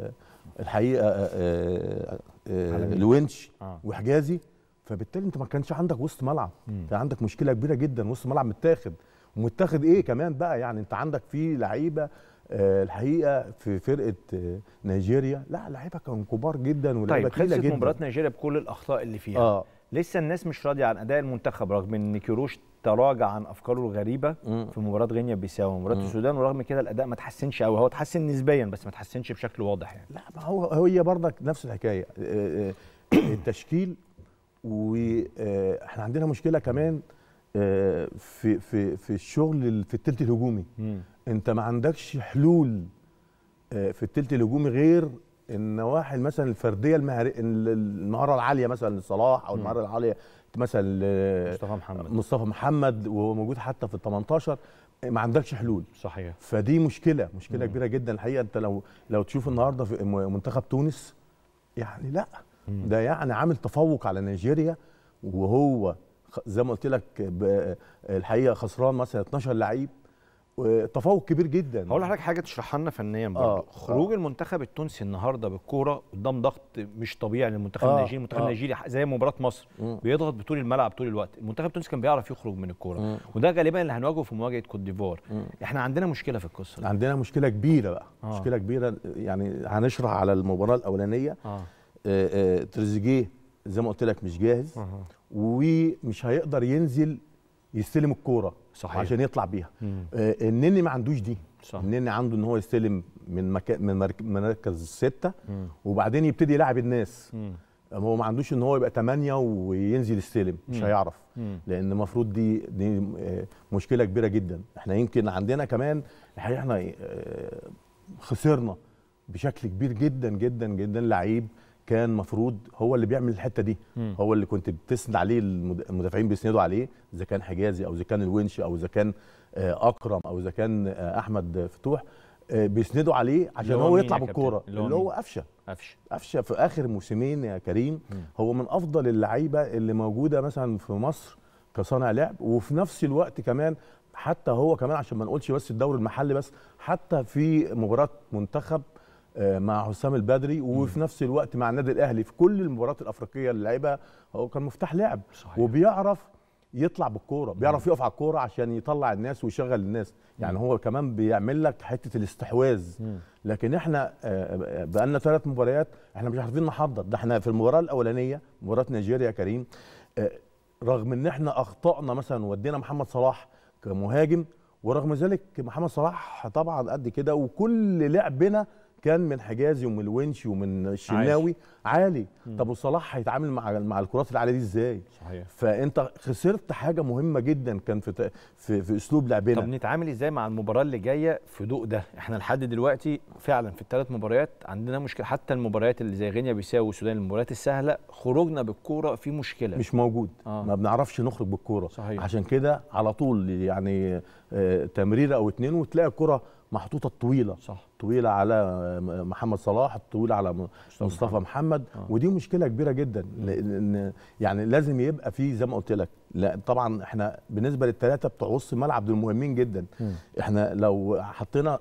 Speaker 6: آآ الحقيقه آه آه, آه، لونش آه. وحجازي فبالتالي انت ما كانش عندك وسط ملعب كان عندك مشكله كبيره جدا وسط ملعب متاخد ومتاخد ايه كمان بقى يعني انت عندك في لعيبه آه، الحقيقه في فرقه آه، نيجيريا لا لعيبه كانوا كبار جدا ولعيبه طيب خلصت جدا مباراه
Speaker 1: نيجيريا بكل الاخطاء اللي فيها آه. لسه الناس مش راضيه عن اداء المنتخب رغم ان كيروش تراجع عن افكاره الغريبه مم. في مباراه غينيا بيساو ومباراه السودان ورغم كده الاداء ما تحسنش قوي هو تحسن نسبيا بس ما تحسنش بشكل واضح يعني لا
Speaker 6: ما هو هي برضك نفس الحكايه آه، آه، التشكيل واحنا آه، عندنا مشكله كمان في في في الشغل في الثلث الهجومي مم. انت ما عندكش حلول في الثلث الهجومي غير النواحي مثلا الفرديه المهارة العاليه مثلا لصلاح او المهاره العاليه مثلا مصطفى محمد مصطفى محمد وهو موجود حتى في ال 18 ما عندكش حلول صحيح فدي مشكله مشكله مم. كبيره جدا الحقيقه انت لو لو تشوف النهارده في منتخب تونس يعني لا مم. ده يعني عامل تفوق على نيجيريا وهو زي ما قلت لك الحقيقه خسران
Speaker 1: مثلا 12 لعيب
Speaker 6: تفوق كبير جدا
Speaker 1: هقول لحضرتك حاجه تشرحها لنا فنيا آه، برضه آه. خروج آه. المنتخب التونسي النهارده بالكوره قدام ضغط مش طبيعي للمنتخب آه. النيجيري المنتخب آه. النيجيري زي مباراه مصر م. بيضغط بطول الملعب طول الوقت المنتخب التونسي كان بيعرف يخرج من الكوره وده غالبا اللي هنواجهه في مواجهه كوت ديفوار احنا عندنا مشكله في القصه
Speaker 6: عندنا مشكله كبيره بقى آه. مشكله كبيره يعني هنشرح على المباراه الاولانيه آه. آه. آه تريزيجيه زي ما قلت لك مش جاهز آه. ومش هيقدر ينزل يستلم الكوره صحيح عشان يطلع بيها آه النني ما عندوش دي صح. النني عنده ان هو يستلم من مكا... من مركز سته وبعدين يبتدي يلاعب الناس مم. هو ما عندوش ان هو يبقى ثمانيه وينزل يستلم مش هيعرف مم. لان المفروض دي دي آه، مشكله كبيره جدا احنا يمكن عندنا كمان الحقيقه احنا آه، خسرنا بشكل كبير جدا جدا جدا لعيب كان مفروض هو اللي بيعمل الحته دي م. هو اللي كنت بتسند عليه المدافعين بيسندوا عليه اذا كان حجازي او اذا كان الونش او اذا كان آه، اكرم او اذا كان آه، احمد فتوح آه، بيسندوا عليه عشان هو يطلع بالكوره اللي هو قفشه قفشه قفشه في اخر موسمين يا كريم هو من افضل اللعيبه اللي موجوده مثلا في مصر كصانع لعب وفي نفس الوقت كمان حتى هو كمان عشان ما نقولش بس الدوري المحلي بس حتى في مباراه منتخب آه، مع حسام البدري وفي نفس الوقت مع النادي الاهلي في كل المباريات الافريقيه اللي لعبها هو كان مفتاح لعب صحيح. وبيعرف يطلع بالكوره بيعرف يقف على الكوره عشان يطلع الناس ويشغل الناس يعني هو كمان بيعمل لك حته الاستحواذ لكن احنا آه، بقى لنا ثلاث مباريات احنا مش عارفين نحضر ده احنا في المباراه الاولانيه مباراه نيجيريا يا كريم آه، رغم ان احنا اخطانا مثلا ودينا محمد صلاح كمهاجم ورغم ذلك محمد صلاح طبعا قد كده وكل لعبنا كان من حجازي ومن الونشي ومن الشناوي عالي مم. طب وصلاح هيتعامل مع مع الكرات العاليه دي ازاي صحيح فانت خسرت حاجه مهمه جدا كان في في, في اسلوب لعبنا طب
Speaker 1: نتعامل ازاي مع المباراه اللي جايه في ضوء ده احنا لحد دلوقتي فعلا في الثلاث مباريات عندنا مشكله حتى المباريات اللي زي غينيا بيساو والسودان المباريات السهله خروجنا بالكوره في مشكله مش
Speaker 6: موجود آه. ما بنعرفش نخرج بالكوره عشان كده على طول يعني آه تمريره او اتنين وتلاقي الكوره محطوطه الطويله صح. طويله على محمد صلاح طويله على مصطفى, مصطفى محمد آه. ودي مشكله كبيره جدا لان يعني لازم يبقى في زي ما قلت لك لا طبعا احنا بالنسبه للثلاثه بتوع وسط الملعب دول مهمين جدا م. احنا لو حطينا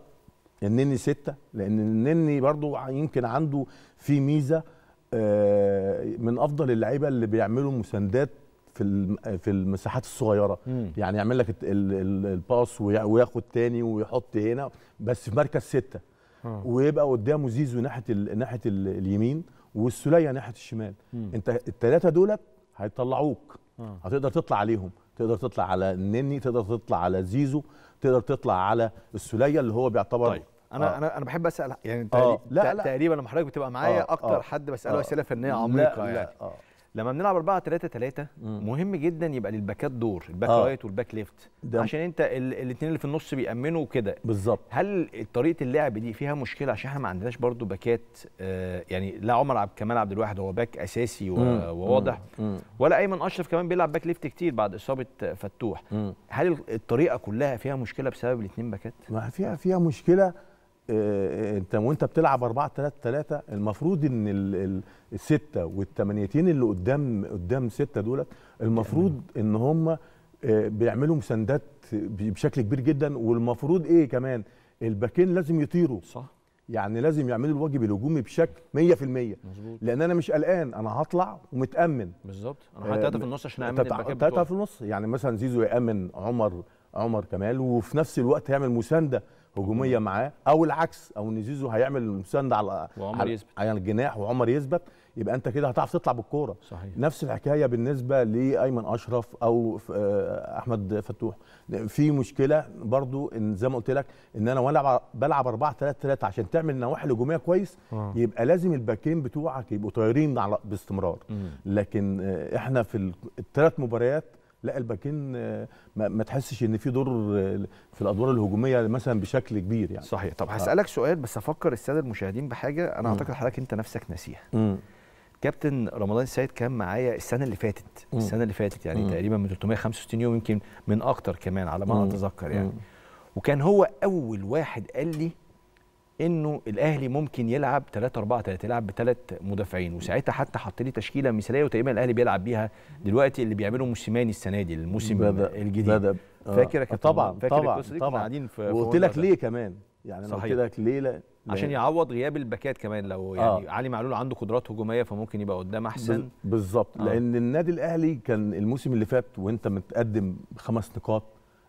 Speaker 6: النني سته لان النني برضو يمكن عنده في ميزه آه، من افضل اللعيبه اللي بيعملوا مساندات في في المساحات الصغيره مم. يعني يعمل لك الباص وياخد تاني ويحط هنا بس في مركز سته آه. ويبقى قدامه زيزو ناحيه ناحيه اليمين والسوليه ناحيه الشمال مم. انت الثلاثه دولت هيطلعوك آه. هتقدر تطلع عليهم تقدر تطلع على النني تقدر تطلع على زيزو تقدر تطلع على السوليه اللي هو بيعتبر طيب. انا آه.
Speaker 1: انا انا بحب اسال يعني آه. لا تقريبا لما حضرتك بتبقى معايا آه. آه. اكتر آه. حد بساله آه. اسئله فنيه عميقه يعني آه. لما بنلعب 4 3 3 مهم جدا يبقى للباكات دور الباك آه. رايت والباك ليفت عشان انت الاثنين اللي في النص بيامنوا وكده بالظبط هل طريقه اللعب دي فيها مشكله عشان احنا ما عندناش برضو باكات آه يعني لا عمر عبد كمال عبد الواحد هو باك اساسي وواضح ولا ايمن اشرف كمان بيلعب باك ليفت كتير بعد اصابه فتوح مم. هل الطريقه كلها فيها مشكله بسبب الاثنين باكات
Speaker 6: ما فيها فيها مشكله انت وانت بتلعب 4 3 3 المفروض ان السته والثمانيتين اللي قدام قدام سته دولت المفروض ان هم آه، بيعملوا مساندات بشكل كبير جدا والمفروض ايه كمان الباكين لازم يطيروا صح يعني لازم يعملوا الواجب الهجومي بشكل 100% مظبوط لان انا مش قلقان انا هطلع ومتامن بالظبط انا هحط آه، ثلاثه في النص عشان اامن الباكين ثلاثه في النص يعني مثلا زيزو يامن عمر عمر كمال وفي نفس الوقت يعمل مسانده هجوميه معاه او العكس او ان زيزو هيعمل المساند على وعمر يثبت على الجناح وعمر يثبت يبقى انت كده هتعرف تطلع بالكوره صحيح. نفس الحكايه بالنسبه لايمن اشرف او آه، احمد فتوح في مشكله برضو ان زي ما قلت لك ان انا وانا بلعب 4 3 3 عشان تعمل النواحي الهجوميه كويس آه. يبقى لازم الباكين بتوعك يبقوا طايرين باستمرار مم. لكن آه، احنا في الثلاث مباريات لا الباكين ما تحسش ان في دور
Speaker 1: في الادوار الهجوميه مثلا بشكل كبير يعني صحيح طب آه. هسالك آه. سؤال بس افكر الساده المشاهدين بحاجه انا م. اعتقد حضرتك انت نفسك ناسيها كابتن رمضان السيد كان معايا السنه اللي فاتت م. السنه اللي فاتت يعني م. تقريبا من 365 يوم يمكن من اكتر كمان على ما اتذكر يعني وكان هو اول واحد قال لي انه الاهلي ممكن يلعب 3 4 3 يلعب بثلاث مدافعين وساعتها حتى حط لي تشكيله مثاليه وتقريبا الاهلي بيلعب بيها دلوقتي اللي بيعمله موسيماني السنه دي الموسم بدأ الجديد بدأ آه، فاكر آه طبعا فاكر طبعا طبعا
Speaker 6: قاعدين في وقلت لك ليه كمان يعني انا قلت لك
Speaker 1: ليه لا عشان يعوض غياب الباكات كمان لو آه. يعني آه. علي معلول عنده قدرات هجوميه فممكن يبقى قدام احسن بالظبط آه. لان
Speaker 6: النادي الاهلي كان الموسم اللي فات وانت متقدم خمس نقاط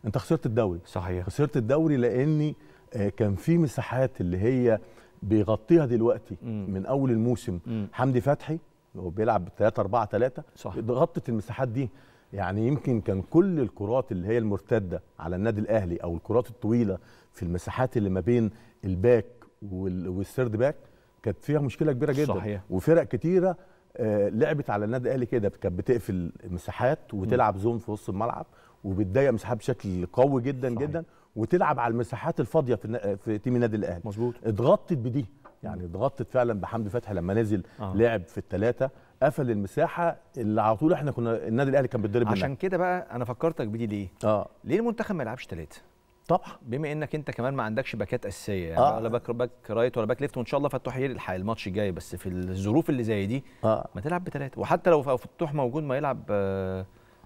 Speaker 6: انت خسرت الدوري صحيح خسرت الدوري لاني آه، كان في مساحات اللي هي بيغطيها دلوقتي مم. من اول الموسم مم. حمدي فتحي هو بيلعب 3 4 3 صح غطت المساحات دي يعني يمكن كان كل الكرات اللي هي المرتده على النادي الاهلي او الكرات الطويله في المساحات اللي ما بين الباك والسيرد باك كانت فيها مشكله كبيره جدا صحيح. وفرق كتيره آه، لعبت على النادي الاهلي كده كانت بتقفل مساحات وتلعب زون في وسط الملعب وبتضيق مساحات بشكل قوي جدا صحيح. جدا وتلعب على المساحات الفاضيه في في تيم النادي الاهلي مظبوط اتغطت بدي يعني اتغطت فعلا بحمدي فتحي لما نزل آه. لعب في الثلاثه قفل المساحه
Speaker 1: اللي على طول احنا كنا النادي الاهلي كان بيتضرب عشان كده بقى انا فكرتك بدي ليه؟ اه ليه المنتخب ما يلعبش ثلاثه؟ طبعا بما انك انت كمان ما عندكش باكات اساسيه يعني آه. ولا باك باك رايت ولا باك ليفت وان شاء الله فتوح يلحق الماتش الجاي بس في الظروف اللي زي دي آه. ما تلعب بثلاثه وحتى لو فتوح موجود ما يلعب آه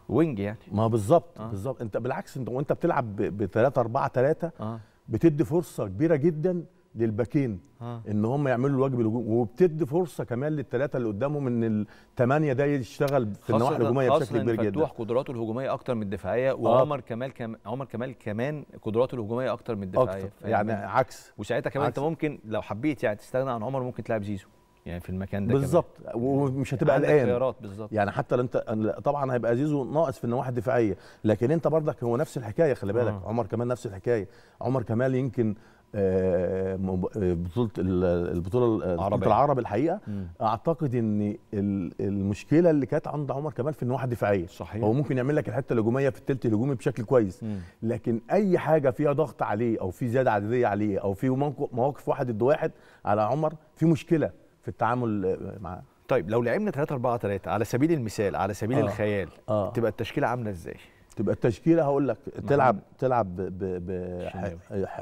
Speaker 1: وينج يعني ما بالظبط آه. بالظبط انت بالعكس انت وانت بتلعب
Speaker 6: ب 3 4 3 آه. بتدي فرصه كبيره جدا للباكين آه. ان هم يعملوا الواجب الهجومي وبتدي فرصه كمان للثلاثه اللي قدامهم ان الثمانيه ده يشتغل في النواحي الهجوميه بشكل كبير جدا خاصه
Speaker 1: قدراته الهجوميه اكتر من الدفاعيه آه. وعمر آه. كمال كم... عمر كمال كمان قدراته الهجوميه اكتر من الدفاعيه أكتر. يعني عكس وساعتها كمان عكس. انت ممكن لو حبيت يعني تستغنى عن عمر ممكن تلعب زيزو يعني في المكان ده بالظبط
Speaker 6: ومش هتبقى قلقان يعني حتى انت طبعا هيبقى زيزو ناقص في النواحي الدفاعيه لكن انت برضك هو نفس الحكايه خلي بالك آه. عمر كمال نفس الحكايه عمر كمال يمكن آه، آه، بطوله البطوله بطوله العرب الحقيقه اعتقد ان المشكله اللي كانت عند عمر كمال في النواحي الدفاعيه صحيح هو ممكن يعمل لك الحته الهجوميه في الثلث الهجومي بشكل كويس لكن اي حاجه فيها ضغط عليه او في زياده عدديه عليه او في مواقف واحد ضد واحد
Speaker 1: على عمر في مشكله في التعامل معاه طيب لو لعبنا 3 4 3 على سبيل المثال على سبيل آه. الخيال آه. تبقى التشكيله عامله ازاي
Speaker 6: تبقى التشكيله هقول لك تلعب تلعب ب ب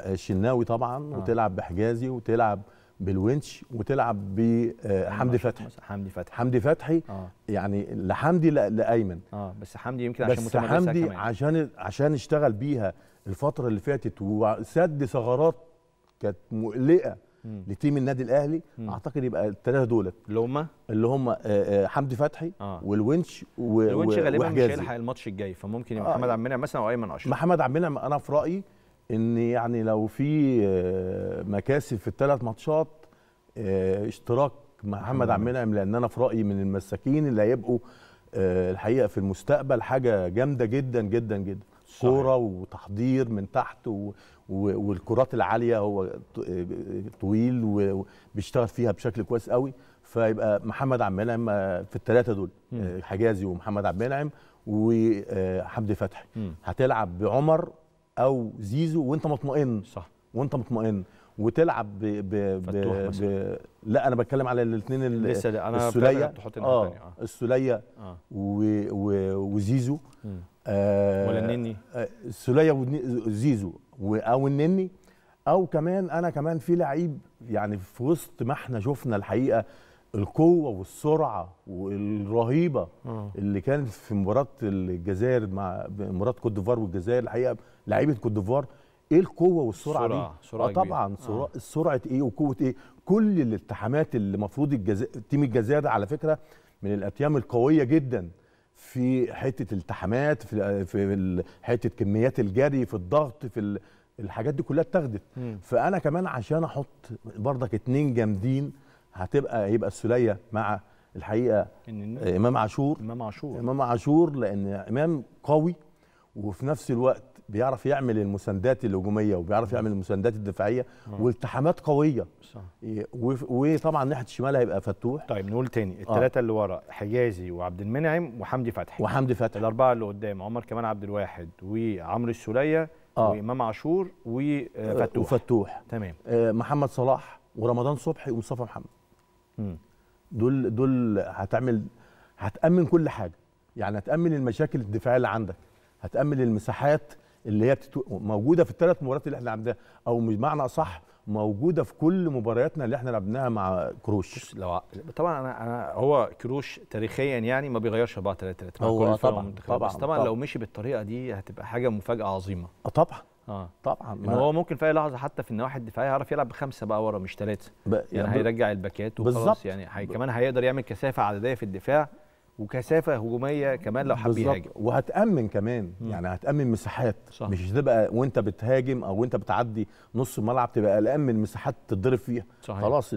Speaker 6: الشناوي طبعا آه. وتلعب بحجازي وتلعب بالونش وتلعب بحمدي آه، فتحي حمدي فتحي حمدي فتحي آه. يعني لحمدي لايمن
Speaker 1: اه بس حمدي يمكن عشان بس حمدي كمان.
Speaker 6: عشان عشان اشتغل بيها الفتره اللي فاتت وسد ثغرات كانت مقلقه لتيم النادي الاهلي مم. اعتقد يبقى الثلاثه دولت اللي هم اللي هم آه، آه، حمدي فتحي آه. والونش و... الونش غالبا مش هيلحق
Speaker 1: الماتش الجاي فممكن يبقى آه. محمد عبد المنعم مثلا او
Speaker 6: ايمن اشرف محمد عبد المنعم انا في رايي ان يعني لو في آه، مكاسب في الثلاث ماتشات اشتراك محمد عبد المنعم لان انا في رايي من المساكين اللي هيبقوا الحقيقه في المستقبل حاجه جامده جدا جدا جدا كوره وتحضير من تحت و... والكرات العاليه هو آه، طويل وبيشتغل فيها بشكل كويس قوي فيبقى محمد عبد المنعم آه، في الثلاثه دول آه، حجازي ومحمد عبد المنعم وحمدي فتحي هتلعب بعمر او زيزو وانت مطمئن صح وانت مطمئن وتلعب ب ب فتوح ب مثلا. لا انا بتكلم على الاثنين السليه اه السليه آه. و... و... وزيزو آه ولا النني آه السليه وزيزو او النني او كمان انا كمان في لعيب يعني في وسط ما احنا شفنا الحقيقه القوه والسرعه والرهيبه اللي كانت في مباراه الجزائر مع مباراه كوت ديفوار والجزائر الحقيقه لعيبه كوت ديفوار ايه القوه والسرعه سرعة. دي سرعة آه طبعا سرعه آه. سرعه ايه وقوه ايه كل الالتحامات اللي المفروض الجزائر تيم الجزائر على فكره من الاتيام القويه جدا في حته التحامات في في حته كميات الجري في الضغط في الحاجات دي كلها اتاخدت فانا كمان عشان احط برضك اتنين جامدين هتبقى هيبقى السليه مع الحقيقه إن امام عاشور امام عاشور امام عاشور لان امام قوي وفي نفس الوقت بيعرف يعمل المساندات الهجوميه وبيعرف يعمل المساندات الدفاعيه والتحامات قويه صح.
Speaker 1: وطبعا ناحيه الشمال هيبقى فتوح طيب نقول تاني الثلاثه آه. اللي ورا حجازي وعبد المنعم وحمدي فتحي وحمدي فتحي الاربعه اللي قدام عمر كمال عبد الواحد وعمرو السوليه آه. وامام عاشور وفتوح آه، آه،
Speaker 6: وفتوح تمام آه محمد صلاح ورمضان صبحي ومصطفى محمد م. دول دول هتعمل هتامن كل حاجه يعني هتامن المشاكل الدفاعيه اللي عندك هتامن المساحات اللي هي موجوده في الثلاث مباريات اللي احنا لعبناها او بمعنى اصح موجوده في كل مبارياتنا اللي احنا
Speaker 1: لعبناها مع كروش لو طبعا انا انا هو كروش تاريخيا يعني ما بيغيرش 4 3 3 هو طبعا طبعا بس طبعا, طبعا لو مشي بالطريقه دي هتبقى حاجه مفاجاه عظيمه اه طبعا اه طبعا ان هو ممكن في اي لحظه حتى في النواحي الدفاعيه هيعرف يلعب بخمسه بقى ورا مش ثلاثه يعني, يعني هيرجع الباكات وخلاص يعني كمان هيقدر يعمل كثافه عدديه في الدفاع وكثافه هجوميه كمان لو حب يهاجم
Speaker 6: وهتامن كمان م. يعني هتامن مساحات صح. مش هتبقى وانت بتهاجم او وانت بتعدي نص الملعب تبقى قلقان من مساحات تتضرب فيها صحيح. خلاص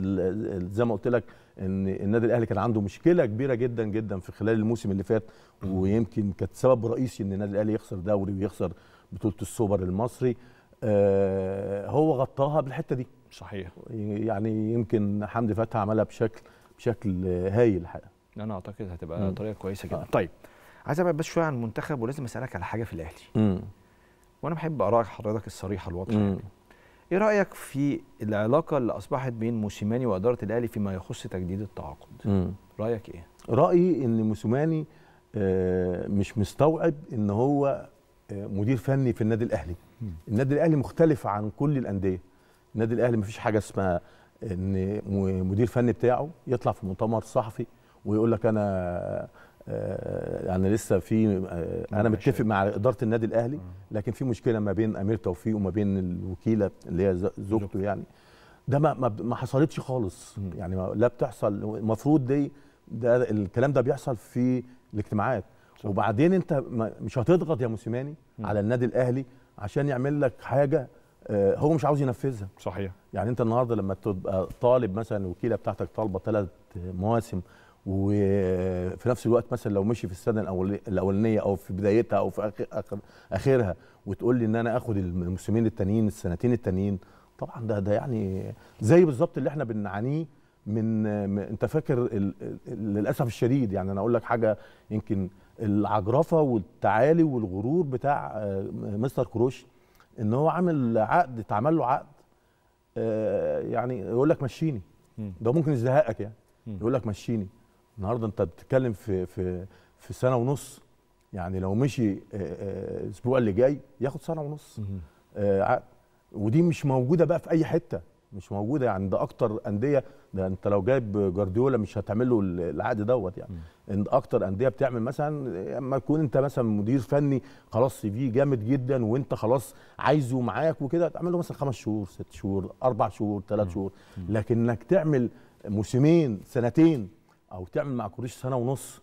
Speaker 6: زي ما قلت لك ان النادي الاهلي كان عنده مشكله كبيره جدا جدا في خلال الموسم اللي فات ويمكن كانت سبب رئيسي ان النادي الاهلي يخسر دوري ويخسر بطوله السوبر المصري آه هو غطاها بالحته دي صحيح يعني يمكن حمدي فتحي عملها بشكل بشكل هايل الحقيقه
Speaker 1: انا اعتقد هتبقى مم. طريقه كويسه جدا آه. طيب عايز ابعد بس شويه عن المنتخب ولازم اسالك على حاجه في الاهلي وانا بحب اراء حضرتك الصريحه الواضحه يعني ايه رايك في العلاقه اللي اصبحت بين موسيماني واداره الاهلي فيما يخص تجديد التعاقد مم. رايك ايه
Speaker 6: رايي ان موسيماني آه، مش مستوعب ان هو آه، مدير فني في النادي الاهلي النادي الاهلي مختلف عن كل الانديه النادي الاهلي مفيش حاجه اسمها ان مدير فني بتاعه يطلع في مؤتمر صحفي ويقول لك انا انا آه، يعني لسه في آه، انا متفق مع اداره النادي الاهلي لكن في مشكله ما بين امير توفيق وما بين الوكيله اللي هي زوجته يعني ده ما ما حصلتش خالص يعني لا بتحصل المفروض دي ده الكلام ده بيحصل في الاجتماعات وبعدين انت مش هتضغط يا موسيماني على النادي الاهلي عشان يعمل لك حاجه آه، هو مش عاوز ينفذها صحيح يعني انت النهارده لما تبقى طالب مثلا الوكيله بتاعتك طالبه ثلاث مواسم وفي نفس الوقت مثلا لو مشي في السنه الاولانيه او في بدايتها او في آخر اخرها وتقول لي ان انا اخد الموسمين التانيين السنتين التانيين طبعا ده ده يعني زي بالظبط اللي احنا بنعانيه من انت فاكر للاسف الشديد يعني انا اقول لك حاجه يمكن العجرفه والتعالي والغرور بتاع آه، مستر كروش ان هو عامل عقد اتعمل له عقد آه، يعني يقول لك مشيني ده ممكن يزهقك يعني يقول لك مشيني النهارده انت بتتكلم في في في سنه ونص يعني لو مشي آه، آه، الاسبوع اللي جاي ياخد سنه ونص آه، عقد ودي مش موجوده بقى في اي حته مش موجوده يعني ده اكتر انديه ده انت لو جايب جارديولا مش هتعمل له العقد دوت يعني ان اكتر انديه بتعمل مثلا اما تكون انت مثلا مدير فني خلاص سي في جامد جدا وانت خلاص عايزه معاك وكده تعمل له مثلا خمس شهور ست شهور اربع شهور ثلاث شهور لكن انك تعمل موسمين سنتين او تعمل مع كوريش سنه ونص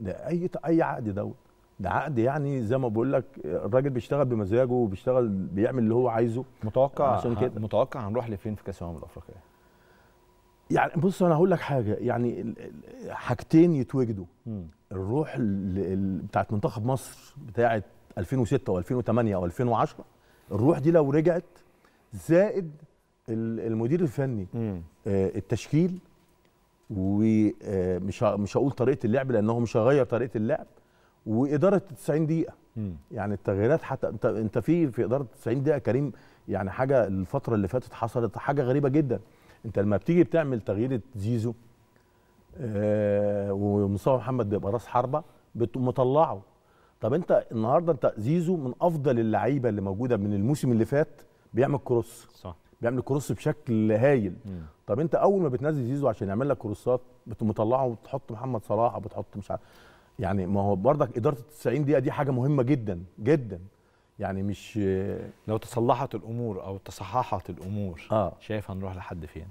Speaker 6: ده اي اي عقد دوت ده عقد يعني زي ما بقول لك الراجل بيشتغل بمزاجه وبيشتغل بيعمل اللي هو عايزه متوقع عشان كده
Speaker 1: متوقع هنروح لفين في كاس الامم الافريقيه
Speaker 6: يعني بص انا هقول لك حاجه يعني حاجتين يتوجدوا الروح بتاعت منتخب مصر بتاعت 2006 و2008 و2010 الروح دي لو رجعت زائد المدير الفني آه، التشكيل ومش مش هقول طريقه اللعب لانه مش هغير طريقه اللعب واداره 90 دقيقه يعني التغييرات حتى انت انت في في اداره 90 دقيقه كريم يعني حاجه الفتره اللي فاتت حصلت حاجه غريبه جدا انت لما بتيجي بتعمل تغيير زيزو آه ومصطفى محمد بيبقى راس حربه مطلعه طب انت النهارده انت زيزو من افضل اللعيبه اللي موجوده من الموسم اللي فات بيعمل كروس صح بيعمل كروس بشكل هايل طب انت اول ما بتنزل زيزو عشان يعمل لك كروسات بتطلعه وتحط محمد صلاح وبتحط مش عارف يعني ما هو بردك اداره ال 90 دقيقه دي حاجه مهمه جدا جدا يعني مش لو تصلحت الامور او تصححت الامور آه. شايف هنروح لحد فين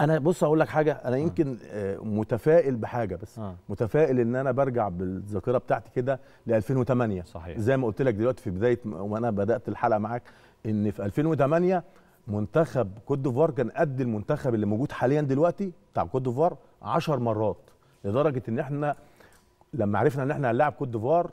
Speaker 6: انا بص اقول لك حاجه انا آه. يمكن آه. متفائل بحاجه بس آه. متفائل ان انا برجع بالذاكره بتاعتي كده ل 2008 صحيح زي ما قلت لك دلوقتي في بدايه وانا بدات الحلقه معاك ان في 2008 منتخب كوت ديفوار كان قد المنتخب اللي موجود حاليا دلوقتي بتاع كوت ديفوار 10 مرات لدرجه ان احنا لما عرفنا ان احنا هنلاعب كوت ديفوار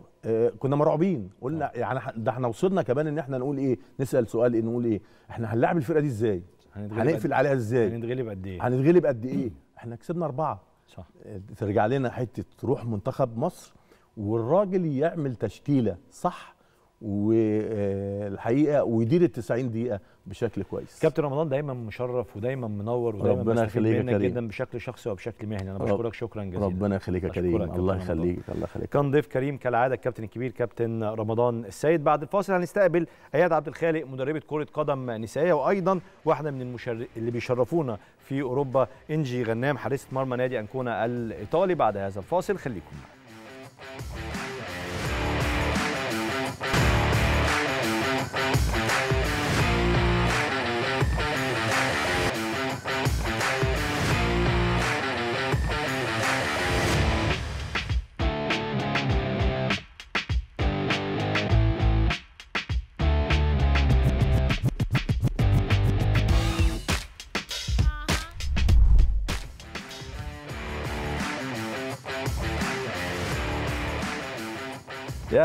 Speaker 6: كنا مرعوبين قلنا آه. يعني ده احنا وصلنا كمان ان احنا نقول ايه نسال سؤال ايه نقول ايه احنا هنلاعب الفرقه دي ازاي هنقفل عليها ازاي
Speaker 1: هنتغلب قد ايه هنتغلب قد
Speaker 6: ايه احنا كسبنا اربعه صح آه، ترجع لنا حته روح منتخب مصر والراجل يعمل تشكيله صح والحقيقه ويدير ال 90 دقيقه بشكل كويس كابتن
Speaker 1: رمضان دايما مشرف ودايما منور ودايما
Speaker 6: ربنا يخليك يا كريم جدا
Speaker 1: بشكل شخصي وبشكل مهني انا بشكرك شكرا جزيلا
Speaker 6: ربنا يخليك يا كريم الله يخليك
Speaker 1: الله يخليك كان ضيف كريم كالعاده الكابتن الكبير كابتن رمضان السيد بعد الفاصل هنستقبل اياد عبد الخالق مدربه كره قدم نسائيه وايضا واحده من المشر... اللي بيشرفونا في اوروبا انجي غنام حارسه مرمى نادي انكونا الايطالي بعد هذا الفاصل خليكم معنا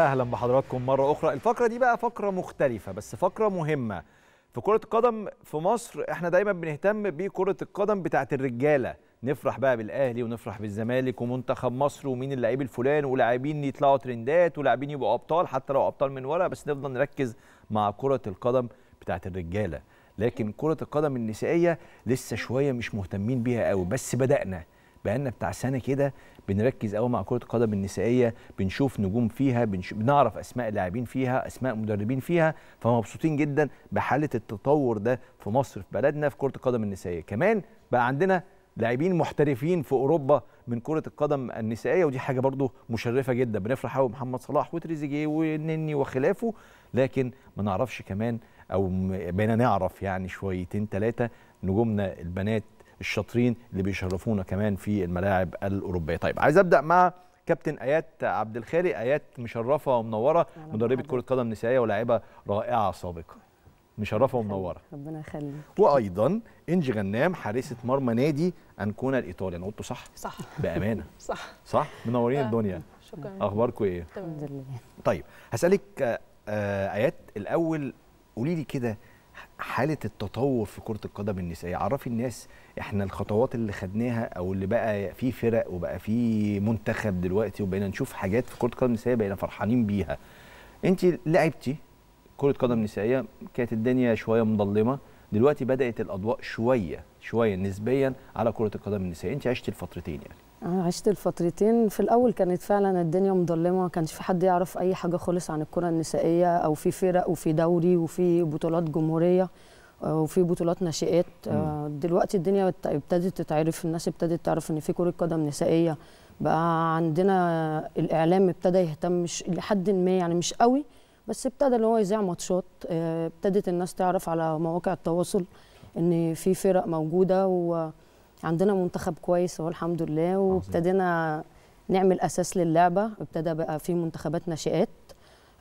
Speaker 1: اهلا بحضراتكم مره اخرى الفقره دي بقى فقره مختلفه بس فقره مهمه في كره القدم في مصر احنا دايما بنهتم بكره القدم بتاعه الرجاله نفرح بقى بالاهلي ونفرح بالزمالك ومنتخب مصر ومين اللعيب الفلان ولاعبين يطلعوا ترندات ولاعبين يبقوا ابطال حتى لو ابطال من ورا بس نفضل نركز مع كره القدم بتاعه الرجاله لكن كره القدم النسائيه لسه شويه مش مهتمين بيها قوي بس بدانا بقالنا بتاع سنه كده بنركز قوي مع كره القدم النسائيه بنشوف نجوم فيها بنشوف بنعرف اسماء لاعبين فيها اسماء مدربين فيها فمبسوطين جدا بحاله التطور ده في مصر في بلدنا في كره القدم النسائيه كمان بقى عندنا لاعبين محترفين في اوروبا من كره القدم النسائيه ودي حاجه برضو مشرفه جدا بنفرح قوي محمد صلاح وتريزيجيه ونني وخلافه لكن ما نعرفش كمان او بقينا نعرف يعني شويتين ثلاثه نجومنا البنات الشاطرين اللي بيشرفونا كمان في الملاعب الاوروبيه طيب عايز ابدا مع كابتن ايات عبد الخالق ايات مشرفه ومنوره مدربه كره قدم نسائيه ولاعبه رائعه سابقه مشرفه ومنوره
Speaker 7: ربنا يخليك
Speaker 1: وايضا انجي غنام حارسه مرمى نادي انكونا الايطالي انا قلته صح صح بامانه
Speaker 7: صح
Speaker 1: صح منورين آه، الدنيا
Speaker 7: شكرا اخباركم ايه الحمد لله
Speaker 1: طيب هسالك آه، ايات الاول قولي لي كده حاله التطور في كره القدم النسائيه عرفي الناس احنا الخطوات اللي خدناها او اللي بقى في فرق وبقى في منتخب دلوقتي وبقينا نشوف حاجات في كره القدم النسائيه بقينا فرحانين بيها انت لعبتي كره قدم نسائيه كانت الدنيا شويه مظلمه دلوقتي بدات الاضواء شويه شويه نسبيا على كره القدم النسائيه انت عشت الفترتين
Speaker 7: يعني آه، عشت الفترتين في الاول كانت فعلا الدنيا مظلمه ما كانش في حد يعرف اي حاجه خالص عن الكره النسائيه او في فرق وفي دوري وفي بطولات جمهوريه آه، وفي بطولات ناشئات آه، دلوقتي الدنيا ابتدت تتعرف الناس ابتدت تعرف ان في كره قدم نسائيه بقى عندنا الاعلام ابتدى يهتم مش لحد ما يعني مش قوي بس ابتدى ان هو يذيع ماتشات ابتدت الناس تعرف على مواقع التواصل ان في فرق موجوده وعندنا منتخب كويس اهو الحمد لله وابتدينا نعمل اساس للعبه ابتدى بقى في منتخبات ناشئات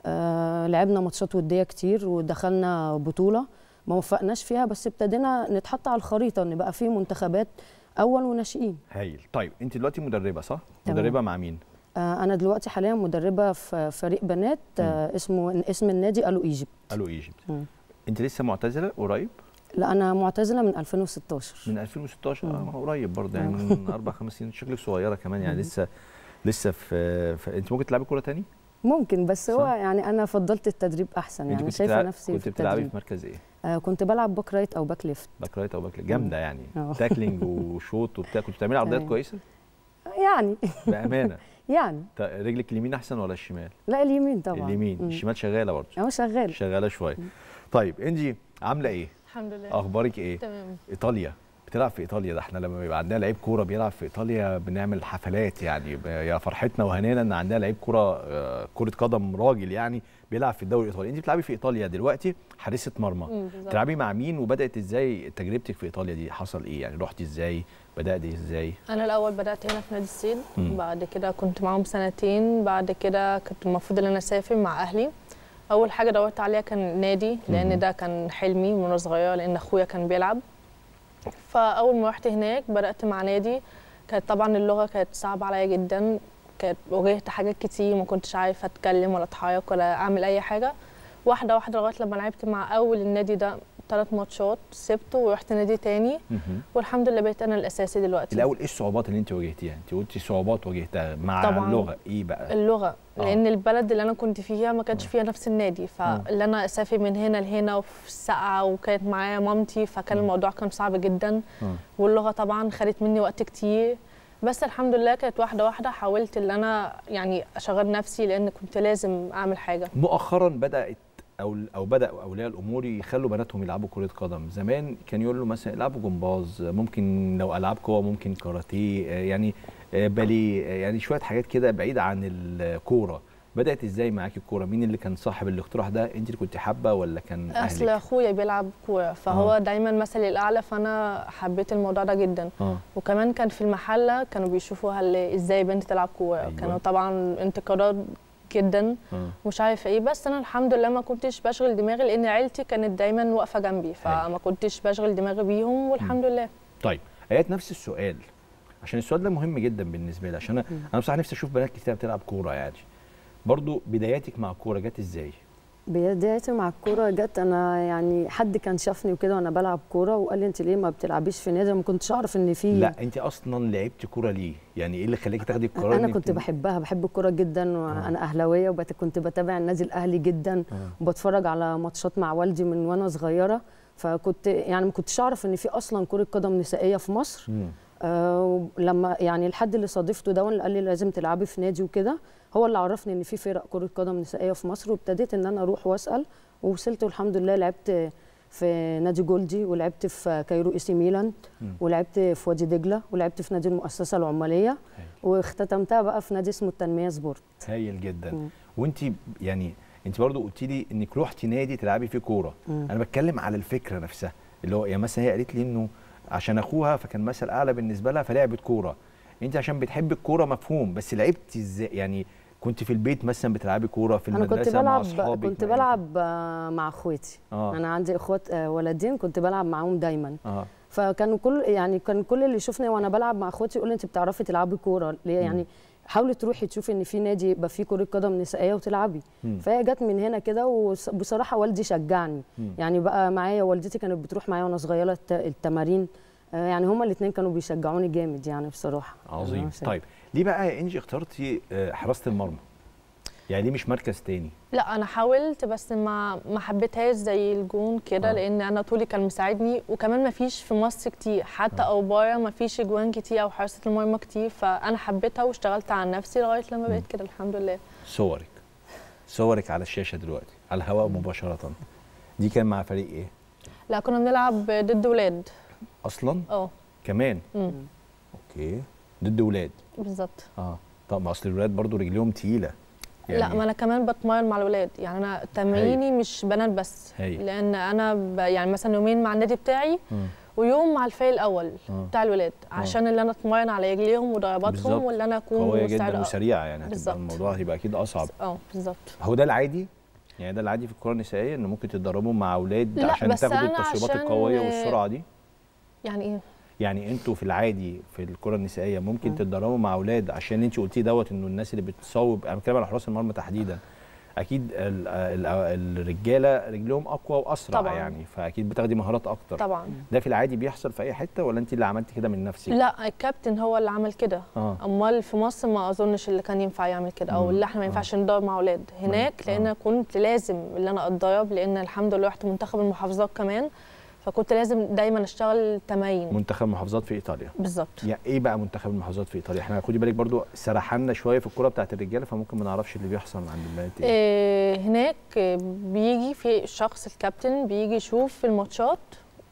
Speaker 7: آه لعبنا ماتشات وديه كتير ودخلنا بطوله ما وفقناش فيها بس ابتدينا نتحط على الخريطه ان بقى في منتخبات اول وناشئين
Speaker 1: هايل طيب انت دلوقتي مدربه صح تمام. مدربه مع مين
Speaker 7: آه انا دلوقتي حاليا مدربه في فريق بنات آه اسمه اسم النادي الو ايجيبت
Speaker 1: الو ايجيبت انت لسه معتزله قريب
Speaker 7: لا انا معتزله من 2016 من 2016
Speaker 1: اه قريب برضه يعني آه. من اربع خمس سنين شكلك صغيره كمان يعني لسه لسه في, في انت ممكن تلعبي كوره تاني؟
Speaker 7: ممكن بس صح. هو يعني انا فضلت التدريب احسن يعني شايفه نفسي كنت بتلعبي في مركز ايه؟ آه كنت بلعب باك رايت او باك ليفت
Speaker 1: باك رايت او باك ليفت جامده يعني تاكلينج آه. وشوط وبتاع كنت بتعملي عرضيات كويسه؟
Speaker 7: يعني بامانه يعني
Speaker 1: رجلك اليمين احسن ولا الشمال؟
Speaker 7: لا اليمين طبعا اليمين الشمال
Speaker 1: شغاله برضه اه شغاله شغاله شويه طيب انجي عامله ايه؟ الحمد لله اخبارك ايه تمام ايطاليا بتلعب في ايطاليا ده احنا لما بيبقى عندنا لعيب كوره بيلعب في ايطاليا بنعمل حفلات يعني يا فرحتنا وهنانا ان عندنا لعيب كوره آه، كره قدم راجل يعني بيلعب في الدوري الايطالي انت بتلعبي في ايطاليا دلوقتي حارسه مرمى بتلعبي مع مين وبدات ازاي تجربتك في ايطاليا دي حصل ايه يعني رحتي
Speaker 3: ازاي بدات ازاي انا الاول بدات هنا في نادي الصين بعد كده كنت معاهم سنتين بعد كده كنت المفروض ان انا اسافر مع اهلي اول حاجه دورت عليها كان نادي لان ده كان حلمي من وانا صغيره لان اخويا كان بيلعب فاول ما رحت هناك بدات مع نادي كانت طبعا اللغه كانت صعبه عليا جدا كانت واجهت حاجات كتير ما كنتش عارفه اتكلم ولا اتحرك ولا اعمل اي حاجه واحده واحده لغايه لما لعبت مع اول النادي ده ثلاث ماتشات سبته ورحت نادي تاني والحمد لله بقيت انا الاساسي دلوقتي الاول
Speaker 1: ايه الصعوبات اللي انت واجهتيها انت قلتي صعوبات واجهتها مع طبعاً اللغه ايه
Speaker 3: بقى اللغه آه. لان البلد اللي انا كنت فيها ما كانش آه. فيها نفس النادي فاللي آه. انا اسافر من هنا لهنا وفي السقعه وكانت معايا مامتي فكان الموضوع كان صعب جدا آه. واللغه طبعا خدت مني وقت كتير بس الحمد لله كانت واحده واحده حاولت ان انا يعني اشغل نفسي لان كنت لازم اعمل حاجه
Speaker 1: مؤخرا بدات او او بدا اولياء الامور يخلوا بناتهم يلعبوا كره قدم زمان كان يقول له مثلا العبوا جمباز ممكن لو العاب قوه ممكن كاراتيه آه، يعني آه، باليه آه، يعني شويه حاجات كده بعيده عن الكوره بدات ازاي معاكي الكوره مين اللي كان صاحب الاقتراح ده انت اللي كنت حابه ولا كان
Speaker 3: اهلك اصل اخويا بيلعب كوره فهو آه. دايما مثلي الاعلى فانا حبيت الموضوع ده جدا آه. وكمان كان في المحله كانوا بيشوفوها ازاي بنت تلعب كوره أيوة. كانوا طبعا انتقادات جدا مش عارف ايه بس انا الحمد لله ما كنتش بشغل دماغي لان عيلتي كانت دايما واقفه جنبي فما كنتش بشغل دماغي بيهم والحمد لله طيب
Speaker 1: ايات نفس السؤال عشان السؤال ده مهم جدا بالنسبه لي عشان انا بصراحه نفسي اشوف بنات كتير بتلعب كوره يعني برضو بداياتك مع الكوره جت ازاي
Speaker 7: بدايتي مع الكوره جت انا يعني حد كان شافني وكده وانا بلعب كوره وقال لي انت ليه ما بتلعبيش في نادي ما كنتش اعرف ان في لا
Speaker 1: انت اصلا لعبت كوره ليه يعني ايه اللي خلاكي تاخدي القرار انا كنت
Speaker 7: بحبها بحب الكوره جدا آه. وانا اهلاويه وكنت بتابع النادي الاهلي جدا آه. وبتفرج على ماتشات مع والدي من وانا صغيره فكنت يعني ما كنتش اعرف ان في اصلا كره قدم نسائيه في مصر آه يعني الحد اللي صادفته ده قال لي لازم تلعبي في نادي وكده هو اللي عرفني ان في فرق كره قدم نسائيه في مصر وابتديت ان انا اروح واسال ووصلت والحمد لله لعبت في نادي جولدي ولعبت في كايرو اي سي ميلان ولعبت في وادي دجله ولعبت في نادي المؤسسه العماليه واختتمتها بقى في نادي اسمه التنميه سبورت
Speaker 1: هايل جدا وانت يعني انت برضو قلتي لي انك روحتي نادي تلعبي فيه كوره انا بتكلم على الفكره نفسها اللي هو يعني مثلا هي قالت لي انه عشان اخوها فكان مثل اعلى بالنسبه لها فلعبت كوره انت عشان بتحب الكوره مفهوم بس لعبت ازاي يعني كنت في البيت مثلا بتلعبي كوره في المدرسه أنا كنت بلعب مع اصحابك كنت
Speaker 7: بلعب مع اخواتي آه. انا عندي اخوات آه، ولدين كنت بلعب معاهم دايما آه. فكانوا كل يعني كان كل اللي يشوفني وانا بلعب مع اخواتي يقول لي انت بتعرفي تلعبي كوره ليه يعني م. حاولي تروحي تشوفي ان في نادي يبقى فيه كره قدم نسائيه وتلعبي فهي جت من هنا كده وبصراحه والدي شجعني مم. يعني بقى معايا والدتي كانت بتروح معايا وانا صغيره التمارين آه، يعني هما الاثنين كانوا بيشجعوني جامد يعني بصراحه عظيم يعني
Speaker 1: طيب ليه بقى يا انجي اخترتي آه، حراسه المرمى يعني مش مركز تاني
Speaker 3: لا انا حاولت بس ما ما حبيتهاش زي الجون كده آه. لان انا طولي كان مساعدني وكمان ما فيش في مصر كتير حتى آه. او بايا ما فيش اجوان كتير او حراسه المرمى كتير فانا حبيتها واشتغلت على نفسي لغايه لما بقيت كده الحمد لله
Speaker 1: صورك صورك على الشاشه دلوقتي على الهواء مباشره دي كان مع فريق ايه
Speaker 3: لا كنا بنلعب ضد ولاد اصلا اه كمان امم
Speaker 1: اوكي ضد ولاد بالظبط اه طب ما اصل الولاد برضو رجليهم تقيله
Speaker 2: يعني لا ما انا
Speaker 3: كمان بتمرن مع الولاد يعني انا تمريني مش بنات بس هي. لان انا ب... يعني مثلا يومين مع النادي بتاعي م. ويوم مع الفريق الاول آه. بتاع الولاد عشان آه. اللي انا اتمرن على رجليهم وضرباتهم واللي انا اكون قويه جدا وسريعه يعني هتبقى الموضوع
Speaker 1: هيبقى اكيد اصعب
Speaker 3: اه بالظبط هو
Speaker 1: ده العادي يعني ده العادي في الكره النسائيه ان ممكن تتدربوا مع اولاد عشان تاخدوا التصويبات القويه والسرعه دي يعني ايه يعني انتوا في العادي في الكره النسائيه ممكن م. تتدربوا مع اولاد عشان انت قلتي دوت انه الناس اللي بتصوب انا بتكلم على حراس المرمى تحديدا اكيد الـ الـ الرجاله رجلهم اقوى واسرع طبعًا. يعني فاكيد بتاخدي مهارات اكتر طبعا ده في العادي بيحصل في اي حته ولا انت اللي عملتي كده
Speaker 3: من نفسك لا الكابتن هو اللي عمل كده آه. امال في مصر ما اظنش اللي كان ينفع يعمل كده او اللي احنا ما آه. ينفعش آه. ندرب مع اولاد هناك آه. لان كنت لازم اللي انا اتدرب لان الحمد لله رحت منتخب المحافظات كمان فكنت لازم دايما اشتغل تمارين
Speaker 1: منتخب المحافظات في ايطاليا بالظبط يعني ايه بقى منتخب المحافظات في ايطاليا احنا خدي بالك برضو سرحنا شويه في الكره بتاعت الرجاله فممكن ما نعرفش اللي بيحصل عند البنات
Speaker 3: إيه. هناك بيجي في الشخص الكابتن بيجي يشوف الماتشات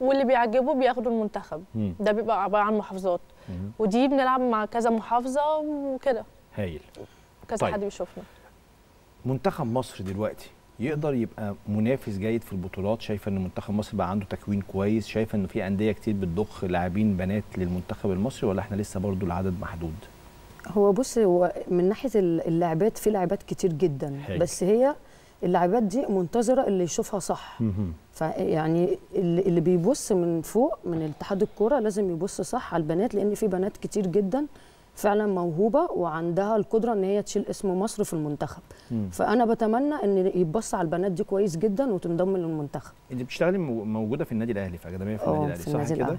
Speaker 3: واللي بيعجبه بياخده المنتخب م. ده بيبقى عباره عن محافظات م. ودي بنلعب مع كذا محافظه وكده هايل كذا طيب. حد بيشوفنا
Speaker 1: منتخب مصر دلوقتي يقدر يبقى منافس جيد في البطولات شايفه ان منتخب مصر بقى عنده تكوين كويس شايفه ان في انديه كتير بتضخ لاعبين بنات للمنتخب المصري ولا احنا لسه برضو العدد محدود
Speaker 7: هو بص هو من ناحيه اللاعبات في لاعبات كتير جدا حاجة. بس هي اللاعبات دي منتظره اللي يشوفها صح فيعني اللي بيبص من فوق من اتحاد الكوره لازم يبص صح على البنات لان في بنات كتير جدا فعلا موهوبه وعندها القدره ان هي تشيل اسم مصر في المنتخب مم. فانا بتمنى ان يتبص على البنات دي كويس جدا وتنضم للمنتخب
Speaker 1: انت بتشتغلي موجوده في النادي الاهلي في اكاديميه في النادي اه، الاهلي صح كده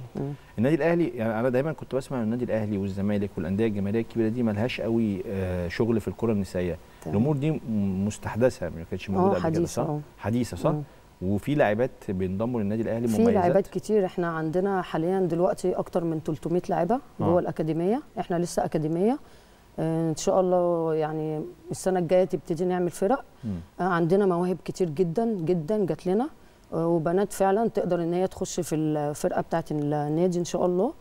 Speaker 1: النادي الاهلي يعني انا دايما كنت بسمع ان النادي الاهلي والزمالك والانديه الجماهيريه الكبيره دي ملهاش قوي آه، شغل في الكره النسائيه الامور دي مستحدثه ما كانتش موجوده اه، قبل كده صح حديثه صح مم. وفي لاعبات بينضموا للنادي الاهلي مميزات في لاعبات
Speaker 7: كتير احنا عندنا حاليا دلوقتي اكتر من 300 لاعبه جوه آه. الاكاديميه احنا لسه اكاديميه آه، ان شاء الله يعني السنه الجايه تبتدي نعمل فرق م. آه، عندنا مواهب كتير جدا جدا جات لنا آه، وبنات فعلا تقدر ان هي تخش في الفرقه بتاعه النادي ان شاء الله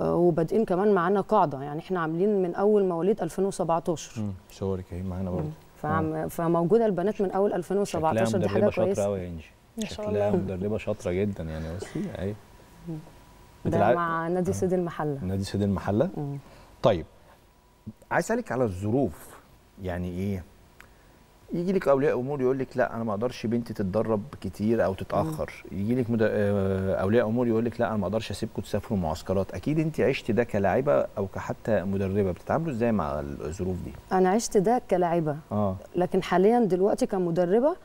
Speaker 7: وبادئين كمان معانا قاعده يعني احنا عاملين من اول مواليد 2017 صورك اهي معانا برضه فموجوده البنات من اول 2017 دي حاجه كويسه شكلها شاطره قوي يا انجي شكلها
Speaker 1: مدربه شاطره جدا يعني بصي اهي
Speaker 7: بتلعب مع نادي سيد المحله
Speaker 1: نادي سيد المحله مم. طيب عايز اسالك على الظروف يعني ايه يجي لك اولياء امور يقول لك لا انا ما اقدرش بنتي تتدرب كتير او تتاخر يجي لك مد... آه، اولياء امور يقول لك لا انا ما اقدرش اسيبكم تسافروا معسكرات اكيد انت عشت ده كلاعبه او كحتى مدربه بتتعاملوا ازاي مع الظروف دي
Speaker 7: انا عشت ده كلاعبه آه. لكن حاليا دلوقتي كمدربه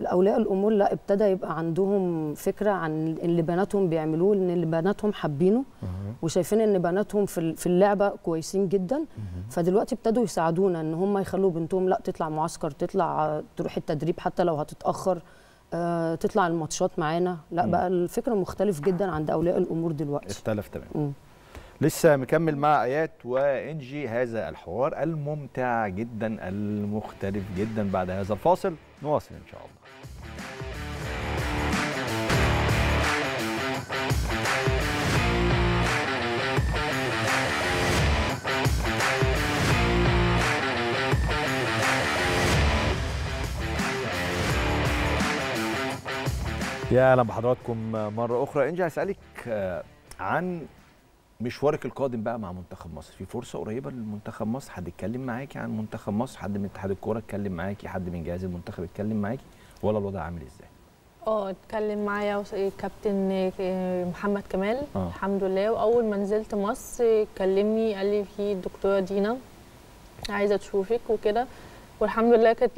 Speaker 7: الاولياء الامور لا ابتدى يبقى عندهم فكره عن اللي بناتهم بيعملوه ان اللي بناتهم حابينه وشايفين ان بناتهم في اللعبه كويسين جدا فدلوقتي ابتدوا يساعدونا ان هم يخلوا بنتهم لا تطلع معسكر تطلع تروح التدريب حتى لو هتتاخر آه، تطلع الماتشات معانا لا بقى الفكره مختلف جدا عند اولياء الامور دلوقتي
Speaker 1: اختلف تماما لسه مكمل مع ايات وانجي هذا الحوار الممتع جدا المختلف جدا بعد هذا الفاصل نواصل ان شاء الله يا اهلا بحضراتكم مره اخرى انجي هسالك آه، عن مشوارك القادم بقى مع منتخب مصر في فرصه قريبه لمنتخب مصر حد يتكلم معاكي عن منتخب مصر حد من اتحاد الكوره اتكلم معاكي حد من جهاز المنتخب اتكلم معاكي ولا الوضع عامل ازاي
Speaker 3: اه اتكلم معايا كابتن آه، محمد كمال آه. الحمد لله واول ما نزلت مصر كلمني قال لي في الدكتوره دينا عايزه تشوفك وكده والحمد لله كانت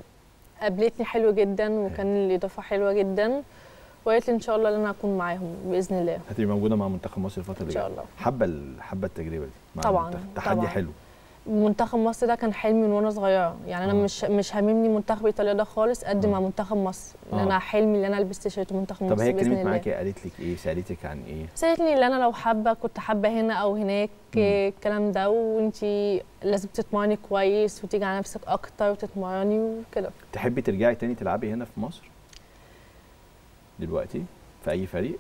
Speaker 3: قابلتني حلو جدا وكان الاضافه حلوه جدا وقالت لي ان شاء الله ان انا اكون معاهم باذن الله
Speaker 1: هتبقي موجوده مع منتخب مصر الفتره اللي جايه ان شاء الله حابه حابه التجربه دي مع طبعا تحدي طبعًا. حلو
Speaker 3: منتخب مصر ده كان حلمي من وانا صغيره يعني انا آه. مش مش هاممني منتخب ايطاليا ده خالص قد آه. منتخب مصر ان آه. انا حلمي ان انا البس تيشيرت منتخب مصر طب هي كلمت معاكي
Speaker 1: قالت لك ايه سالتك عن ايه
Speaker 3: سالتني ان انا لو حابه كنت حابه هنا او هناك مم. الكلام ده وانت لازم تتمرني كويس وتيجي على نفسك اكتر وتتمرني وكده
Speaker 1: تحبي ترجعي تاني تلعبي هنا في مصر دلوقتي في اي فريق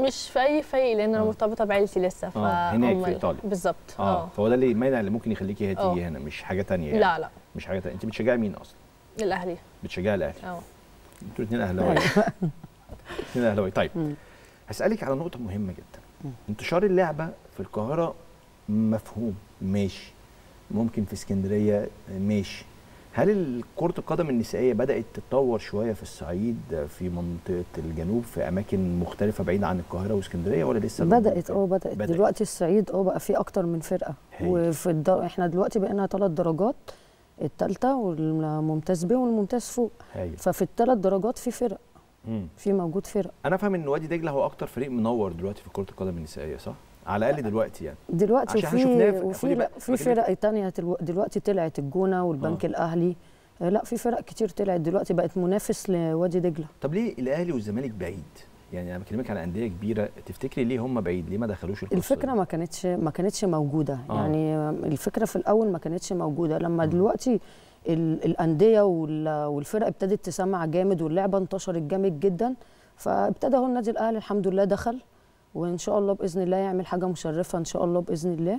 Speaker 3: مش في اي فريق لان انا آه. مرتبطه بعيلتي لسه آه، ف هناك في ايطاليا بالظبط اه, آه.
Speaker 1: فهو ده اللي المانع اللي ممكن يخليكي هتيجي هنا مش حاجه ثانيه يعني. لا لا مش حاجه ثانيه انت بتشجعي مين اصلا الاهلي بتشجعي الاهلي اه انتوا الاثنين اهلاويه الاثنين أيوة. اهلاويه طيب هسالك على نقطه مهمه جدا انتشار اللعبه في القاهره مفهوم ماشي ممكن في اسكندريه ماشي هل كرة القدم النسائية بدأت تتطور شوية في الصعيد في منطقة الجنوب في أماكن مختلفة بعيدة عن القاهرة واسكندرية ولا لسه بدأت
Speaker 7: اه بدأت, بدأت دلوقتي الصعيد اه بقى فيه أكتر من فرقة هي. وفي الدر... احنا دلوقتي بقينا ثلاث درجات الثالثة والممتاز ب والممتاز فوق هي. ففي الثلاث درجات في فرق في موجود فرق
Speaker 1: انا فاهم ان وادي دجله هو اكتر فريق منور دلوقتي في كره القدم النسائيه صح على الاقل دلوقتي يعني
Speaker 7: دلوقتي وفي وفي في فرق ثانيه دلوقتي طلعت الجونه والبنك آه. الاهلي آه، لا في فرق كتير طلعت دلوقتي بقت منافس لوادي دجله
Speaker 1: طب ليه الاهلي والزمالك بعيد يعني انا بكلمك على انديه كبيره تفتكري ليه هم بعيد ليه ما دخلوش القصه الفكره
Speaker 7: ما كانتش ما كانتش موجوده آه. يعني الفكره في الاول ما كانتش موجوده لما آه. دلوقتي الانديه والفرق ابتدت تسمع جامد واللعبه انتشرت جامد جدا فابتدى هو النادي الاهلي الحمد لله دخل وان شاء الله باذن الله يعمل حاجه مشرفه ان شاء الله باذن الله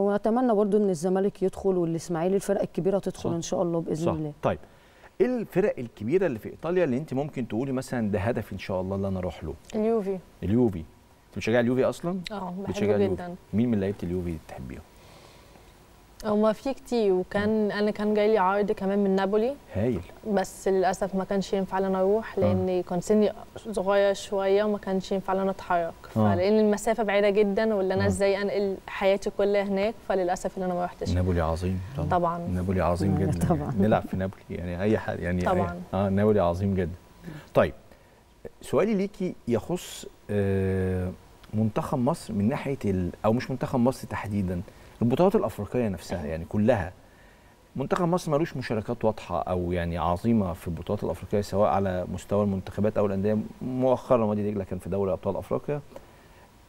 Speaker 7: واتمنى برضو ان الزمالك يدخل والاسماعيلي الفرق الكبيره تدخل صح. ان شاء الله باذن صح. الله
Speaker 1: طيب ايه الفرق الكبيره اللي في ايطاليا اللي انت ممكن تقولي مثلا ده هدف ان شاء الله اللي انا اروح له اليوفي اليوفي انت اليوفي اصلا
Speaker 3: اه بحبه جدا
Speaker 1: مين من لعيبه اليوفي بتحبيهم
Speaker 3: هو في كتير وكان انا كان جاي لي عرض كمان من نابولي هايل بس للاسف ما كانش ينفع ان انا اروح آه. لان آه. كان سني صغير شويه وما كانش ينفع ان انا اتحرك آه. فلان المسافه بعيده جدا واللي انا آه. ازاي آه. انقل حياتي كلها هناك فللاسف ان انا ما رحتش
Speaker 7: نابولي عظيم طبعا, طبعا. نابولي عظيم جدا طبعا
Speaker 1: نلعب في نابولي يعني اي حد يعني طبعا أي... اه نابولي عظيم جدا طيب سؤالي ليكي يخص آه منتخب مصر من ناحيه ال... او مش منتخب مصر تحديدا البطولات الافريقيه نفسها يعني كلها منتخب مصر ملوش مشاركات واضحه او يعني عظيمه في البطولات الافريقيه سواء على مستوى المنتخبات او الانديه مؤخرا وادي دجله كان في دوري ابطال افريقيا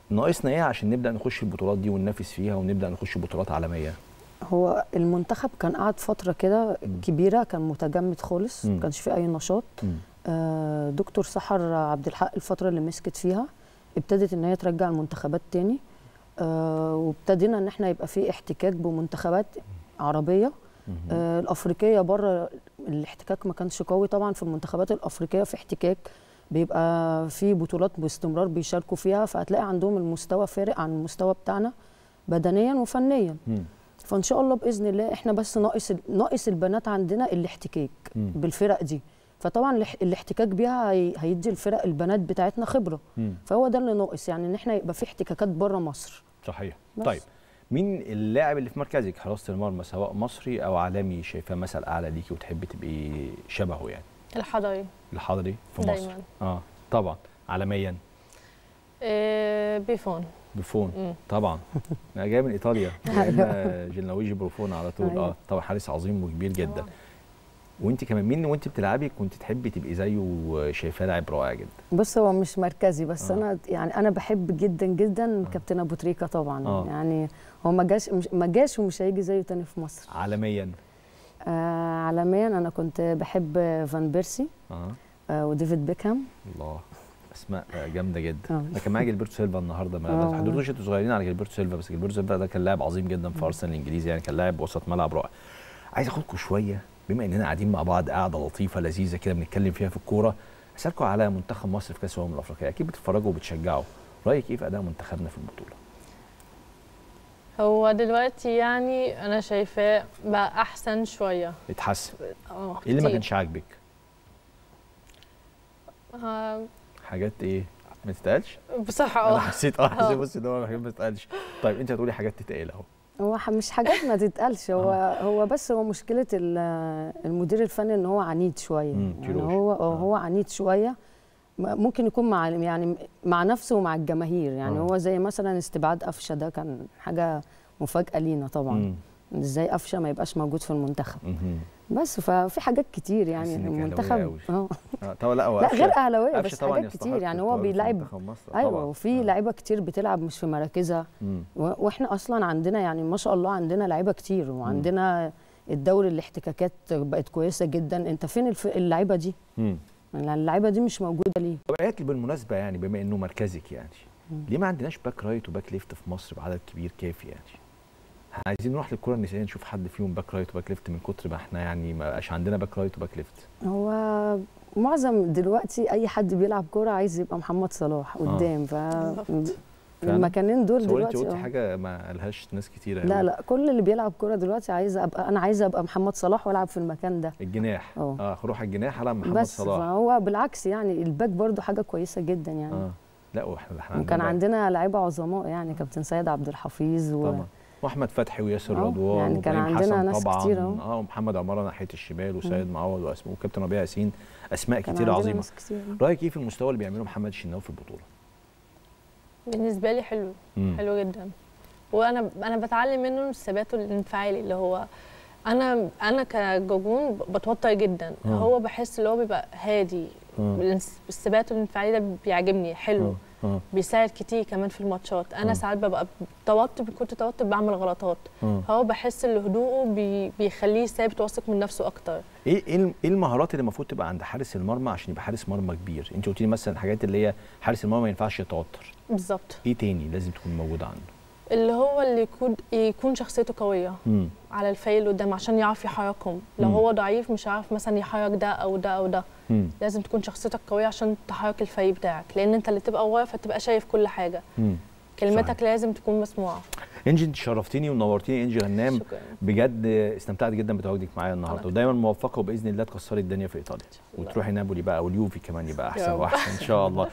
Speaker 1: ناقصنا ايه عشان نبدا نخش البطولات دي وننافس فيها ونبدا نخش بطولات عالميه
Speaker 7: هو المنتخب كان قعد فتره كده كبيره كان متجمد خالص ما كانش فيه اي نشاط آه دكتور سحر عبد الحق الفتره اللي مسكت فيها ابتدت ان هي ترجع المنتخبات تاني آه وابتدينا ان احنا يبقى في احتكاك بمنتخبات عربيه آه الافريقيه بره الاحتكاك ما كانش قوي طبعا في المنتخبات الافريقيه في احتكاك بيبقى في بطولات باستمرار بيشاركوا فيها فهتلاقي عندهم المستوى فارق عن المستوى بتاعنا بدنيا وفنيا مم. فان شاء الله باذن الله احنا بس ناقص ناقص البنات عندنا الاحتكاك بالفرق دي فطبعا الاحتكاك بيها هيدي الفرق البنات بتاعتنا خبره مم. فهو ده اللي ناقص يعني ان احنا يبقى في احتكاكات بره مصر
Speaker 1: صحيح بس. طيب مين اللاعب اللي في مركزك حراسه المرمى سواء مصري او عالمي شايفاه مثل اعلى ليكي وتحبي تبقي شبهه يعني الحضري الحضري في دايماً. مصر اه طبعا عالميا بيفون
Speaker 3: آه، بيفون
Speaker 1: بوفون طبعا انا جاي من ايطاليا جنلويجي بروفون على طول أيوه. اه طبعا حارس عظيم وكبير جدا وانت كمان مين وانت بتلعبي كنت تحبي تبقي زيه وشايفاه لاعب رائع جدا
Speaker 7: بص هو مش مركزي بس آه. انا يعني انا بحب جدا جدا آه. كابتن ابو تريكه طبعا آه. يعني هو ما جاش ما جاش ومش هيجي زيه تاني في مصر عالميا آه عالميا انا كنت بحب فان بيرسي آه. آه وديفيد بيكهام
Speaker 1: الله اسماء جامده جدا انا آه. كان معايا جيلبرتو سيلفا النهارده ما آه. حضرتوش انتوا صغيرين على جيلبرتو سيلفا بس جيلبرتو سيلفا ده كان لاعب عظيم جدا في آه. ارسنال الانجليزي يعني كان لاعب وسط ملعب رائع عايز اخدكم شويه بما اننا قاعدين مع بعض قاعده لطيفه لذيذه كده بنتكلم فيها في الكوره اسالكم على منتخب مصر في كاس الامم الافريقيه اكيد بتتفرجوا وبتشجعوا رايك ايه في اداء منتخبنا في البطوله
Speaker 3: هو دلوقتي يعني انا شايفاه بقى احسن شويه
Speaker 1: اتحسن اه ايه اللي ما كانش عاجبك ها... آه، حاجات ايه ما تتقالش
Speaker 7: بصح آه. اه حسيت اه بصي
Speaker 1: ان هو ما تتقالش طيب انت هتقولي حاجات تتقال اهو
Speaker 7: هو مش حاجات ما تتقالش هو اه. هو بس هو مشكله المدير الفني ان هو عنيد شويه يعني هو آه، اه. هو عنيد شويه ممكن يكون مع يعني مع نفسه ومع الجماهير يعني هو زي مثلا استبعاد قفشه ده كان حاجه مفاجاه لينا طبعا ازاي قفشه ما يبقاش موجود في المنتخب بس ففي حاجات كتير يعني في المنتخب اه,
Speaker 1: آه، لا لا غير اهلاويه بس حاجات كتير يعني هو بيلعب
Speaker 7: ايوه وفي لعيبه كتير بتلعب مش في مراكزها واحنا اصلا عندنا يعني ما شاء الله عندنا لعيبه كتير وعندنا الدوري الاحتكاكات بقت كويسه جدا انت فين اللعيبه دي؟ يعني اللعيبه دي مش موجوده ليه؟ اوقات
Speaker 1: إيه بالمناسبه يعني بما انه مركزك يعني ليه ما عندناش باك رايت وباك ليفت في مصر بعدد كبير كافي يعني؟ عايزين نروح للكره النسائيه نشوف حد فيهم باك رايت وباك ليفت من كتر ما احنا يعني ما بقاش عندنا باك رايت وباك ليفت
Speaker 7: هو معظم دلوقتي اي حد بيلعب كوره عايز يبقى محمد صلاح آه. قدام ف المكانين دول دلوقتي انت قلتي آه.
Speaker 1: حاجه ما قالهاش ناس كتيره يعني. لا لا
Speaker 7: كل اللي بيلعب كوره دلوقتي عايز ابقى انا عايز ابقى محمد صلاح والعب في المكان ده
Speaker 1: الجناح أوه. اه اروح آه، الجناح العب محمد بس صلاح بس
Speaker 7: فهو بالعكس يعني الباك برده حاجه كويسه جدا يعني آه.
Speaker 1: لا واحنا كان عندنا
Speaker 7: لعيبه عظماء يعني كابتن سيد عبد الحفيظ و... طبعا.
Speaker 1: واحمد فتحي وياسر رضوان يعني كان عندنا ناس طبعا كتير اه ومحمد عماره ناحيه الشمال وسيد معوض واسماء وكابتن ربيع ياسين اسماء كتير عظيمه رايك ايه في المستوى اللي بيعمله محمد الشناوي في البطوله؟
Speaker 3: بالنسبه لي حلو مم. حلو جدا وانا انا بتعلم منه الثبات الانفعالي اللي هو انا انا كجوجون بتوتر جدا مم. آه. هو بحس اللي هو بيبقى هادي آه. الثبات الانفعالي ده بيعجبني حلو مم. آه. آه. بيساعد كتير كمان في الماتشات انا آه. ساعات ببقى توتر كنت توتر بعمل غلطات آه. هو بحس ان هدوءه بي بيخليه ثابت واثق من نفسه اكتر
Speaker 1: ايه إيه, ايه المهارات اللي المفروض تبقى عند حارس المرمى عشان يبقى حارس مرمى كبير انت قلتي مثلا الحاجات اللي هي حارس المرمى ما ينفعش يتوتر بالظبط ايه تاني لازم تكون موجوده عنده
Speaker 3: اللي هو اللي يكون يكون شخصيته قويه مم. على الفريق اللي قدام عشان يعرف يحركهم لو مم. هو ضعيف مش هيعرف مثلا يحرك ده او ده او ده مم. لازم تكون شخصيتك قويه عشان تحرك الفريق بتاعك لان انت اللي تبقى ورا فتبقى شايف كل حاجه مم. كلمتك صحيح. لازم تكون مسموعه
Speaker 1: انجي انت شرفتيني ونورتيني انجي غنام شكرا. بجد استمتعت جدا بتواجدك معايا النهارده ودايما موفقه وباذن الله تكسري الدنيا في ايطاليا وتروحي نابولي بقى واليوفي كمان يبقى احسن واحسن ان شاء الله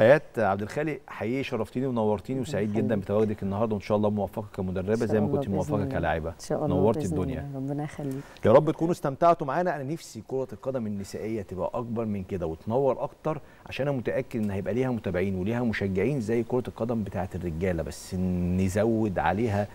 Speaker 1: ايات عبد الخالق حقيقي شرفتيني ونورتيني وسعيد جدا بتواجدك النهارده وان شاء الله موفقه كمدربه زي ما كنت موفقه كلاعبة نورتي الدنيا
Speaker 7: ربنا يخليك
Speaker 1: يا رب تكونوا استمتعتوا معانا انا نفسي كره القدم النسائيه تبقى اكبر من كده وتنور اكتر عشان انا متاكد ان هيبقى ليها متابعين وليها مشجعين زي كره القدم بتاعه الرجاله بس نزود عليها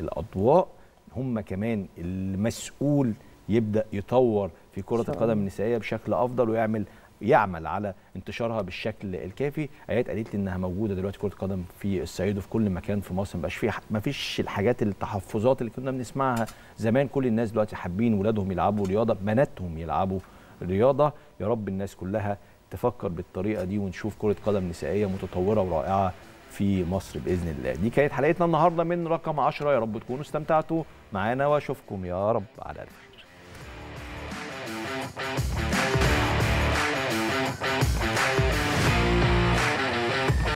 Speaker 1: الاضواء هم كمان المسؤول يبدا يطور في كره القدم النسائيه بشكل افضل ويعمل يعمل على انتشارها بالشكل الكافي ايات قالت لي انها موجوده دلوقتي كره قدم في الصعيد وفي كل مكان في مصر مبقاش فيه ما فيش الحاجات التحفظات اللي كنا بنسمعها زمان كل الناس دلوقتي حابين ولادهم يلعبوا رياضه بناتهم يلعبوا رياضه يا رب الناس كلها تفكر بالطريقه دي ونشوف كره قدم نسائيه متطوره ورائعه في مصر باذن الله دي كانت حلقتنا النهارده من رقم 10 يا رب تكونوا استمتعتوا معانا واشوفكم يا رب على الخير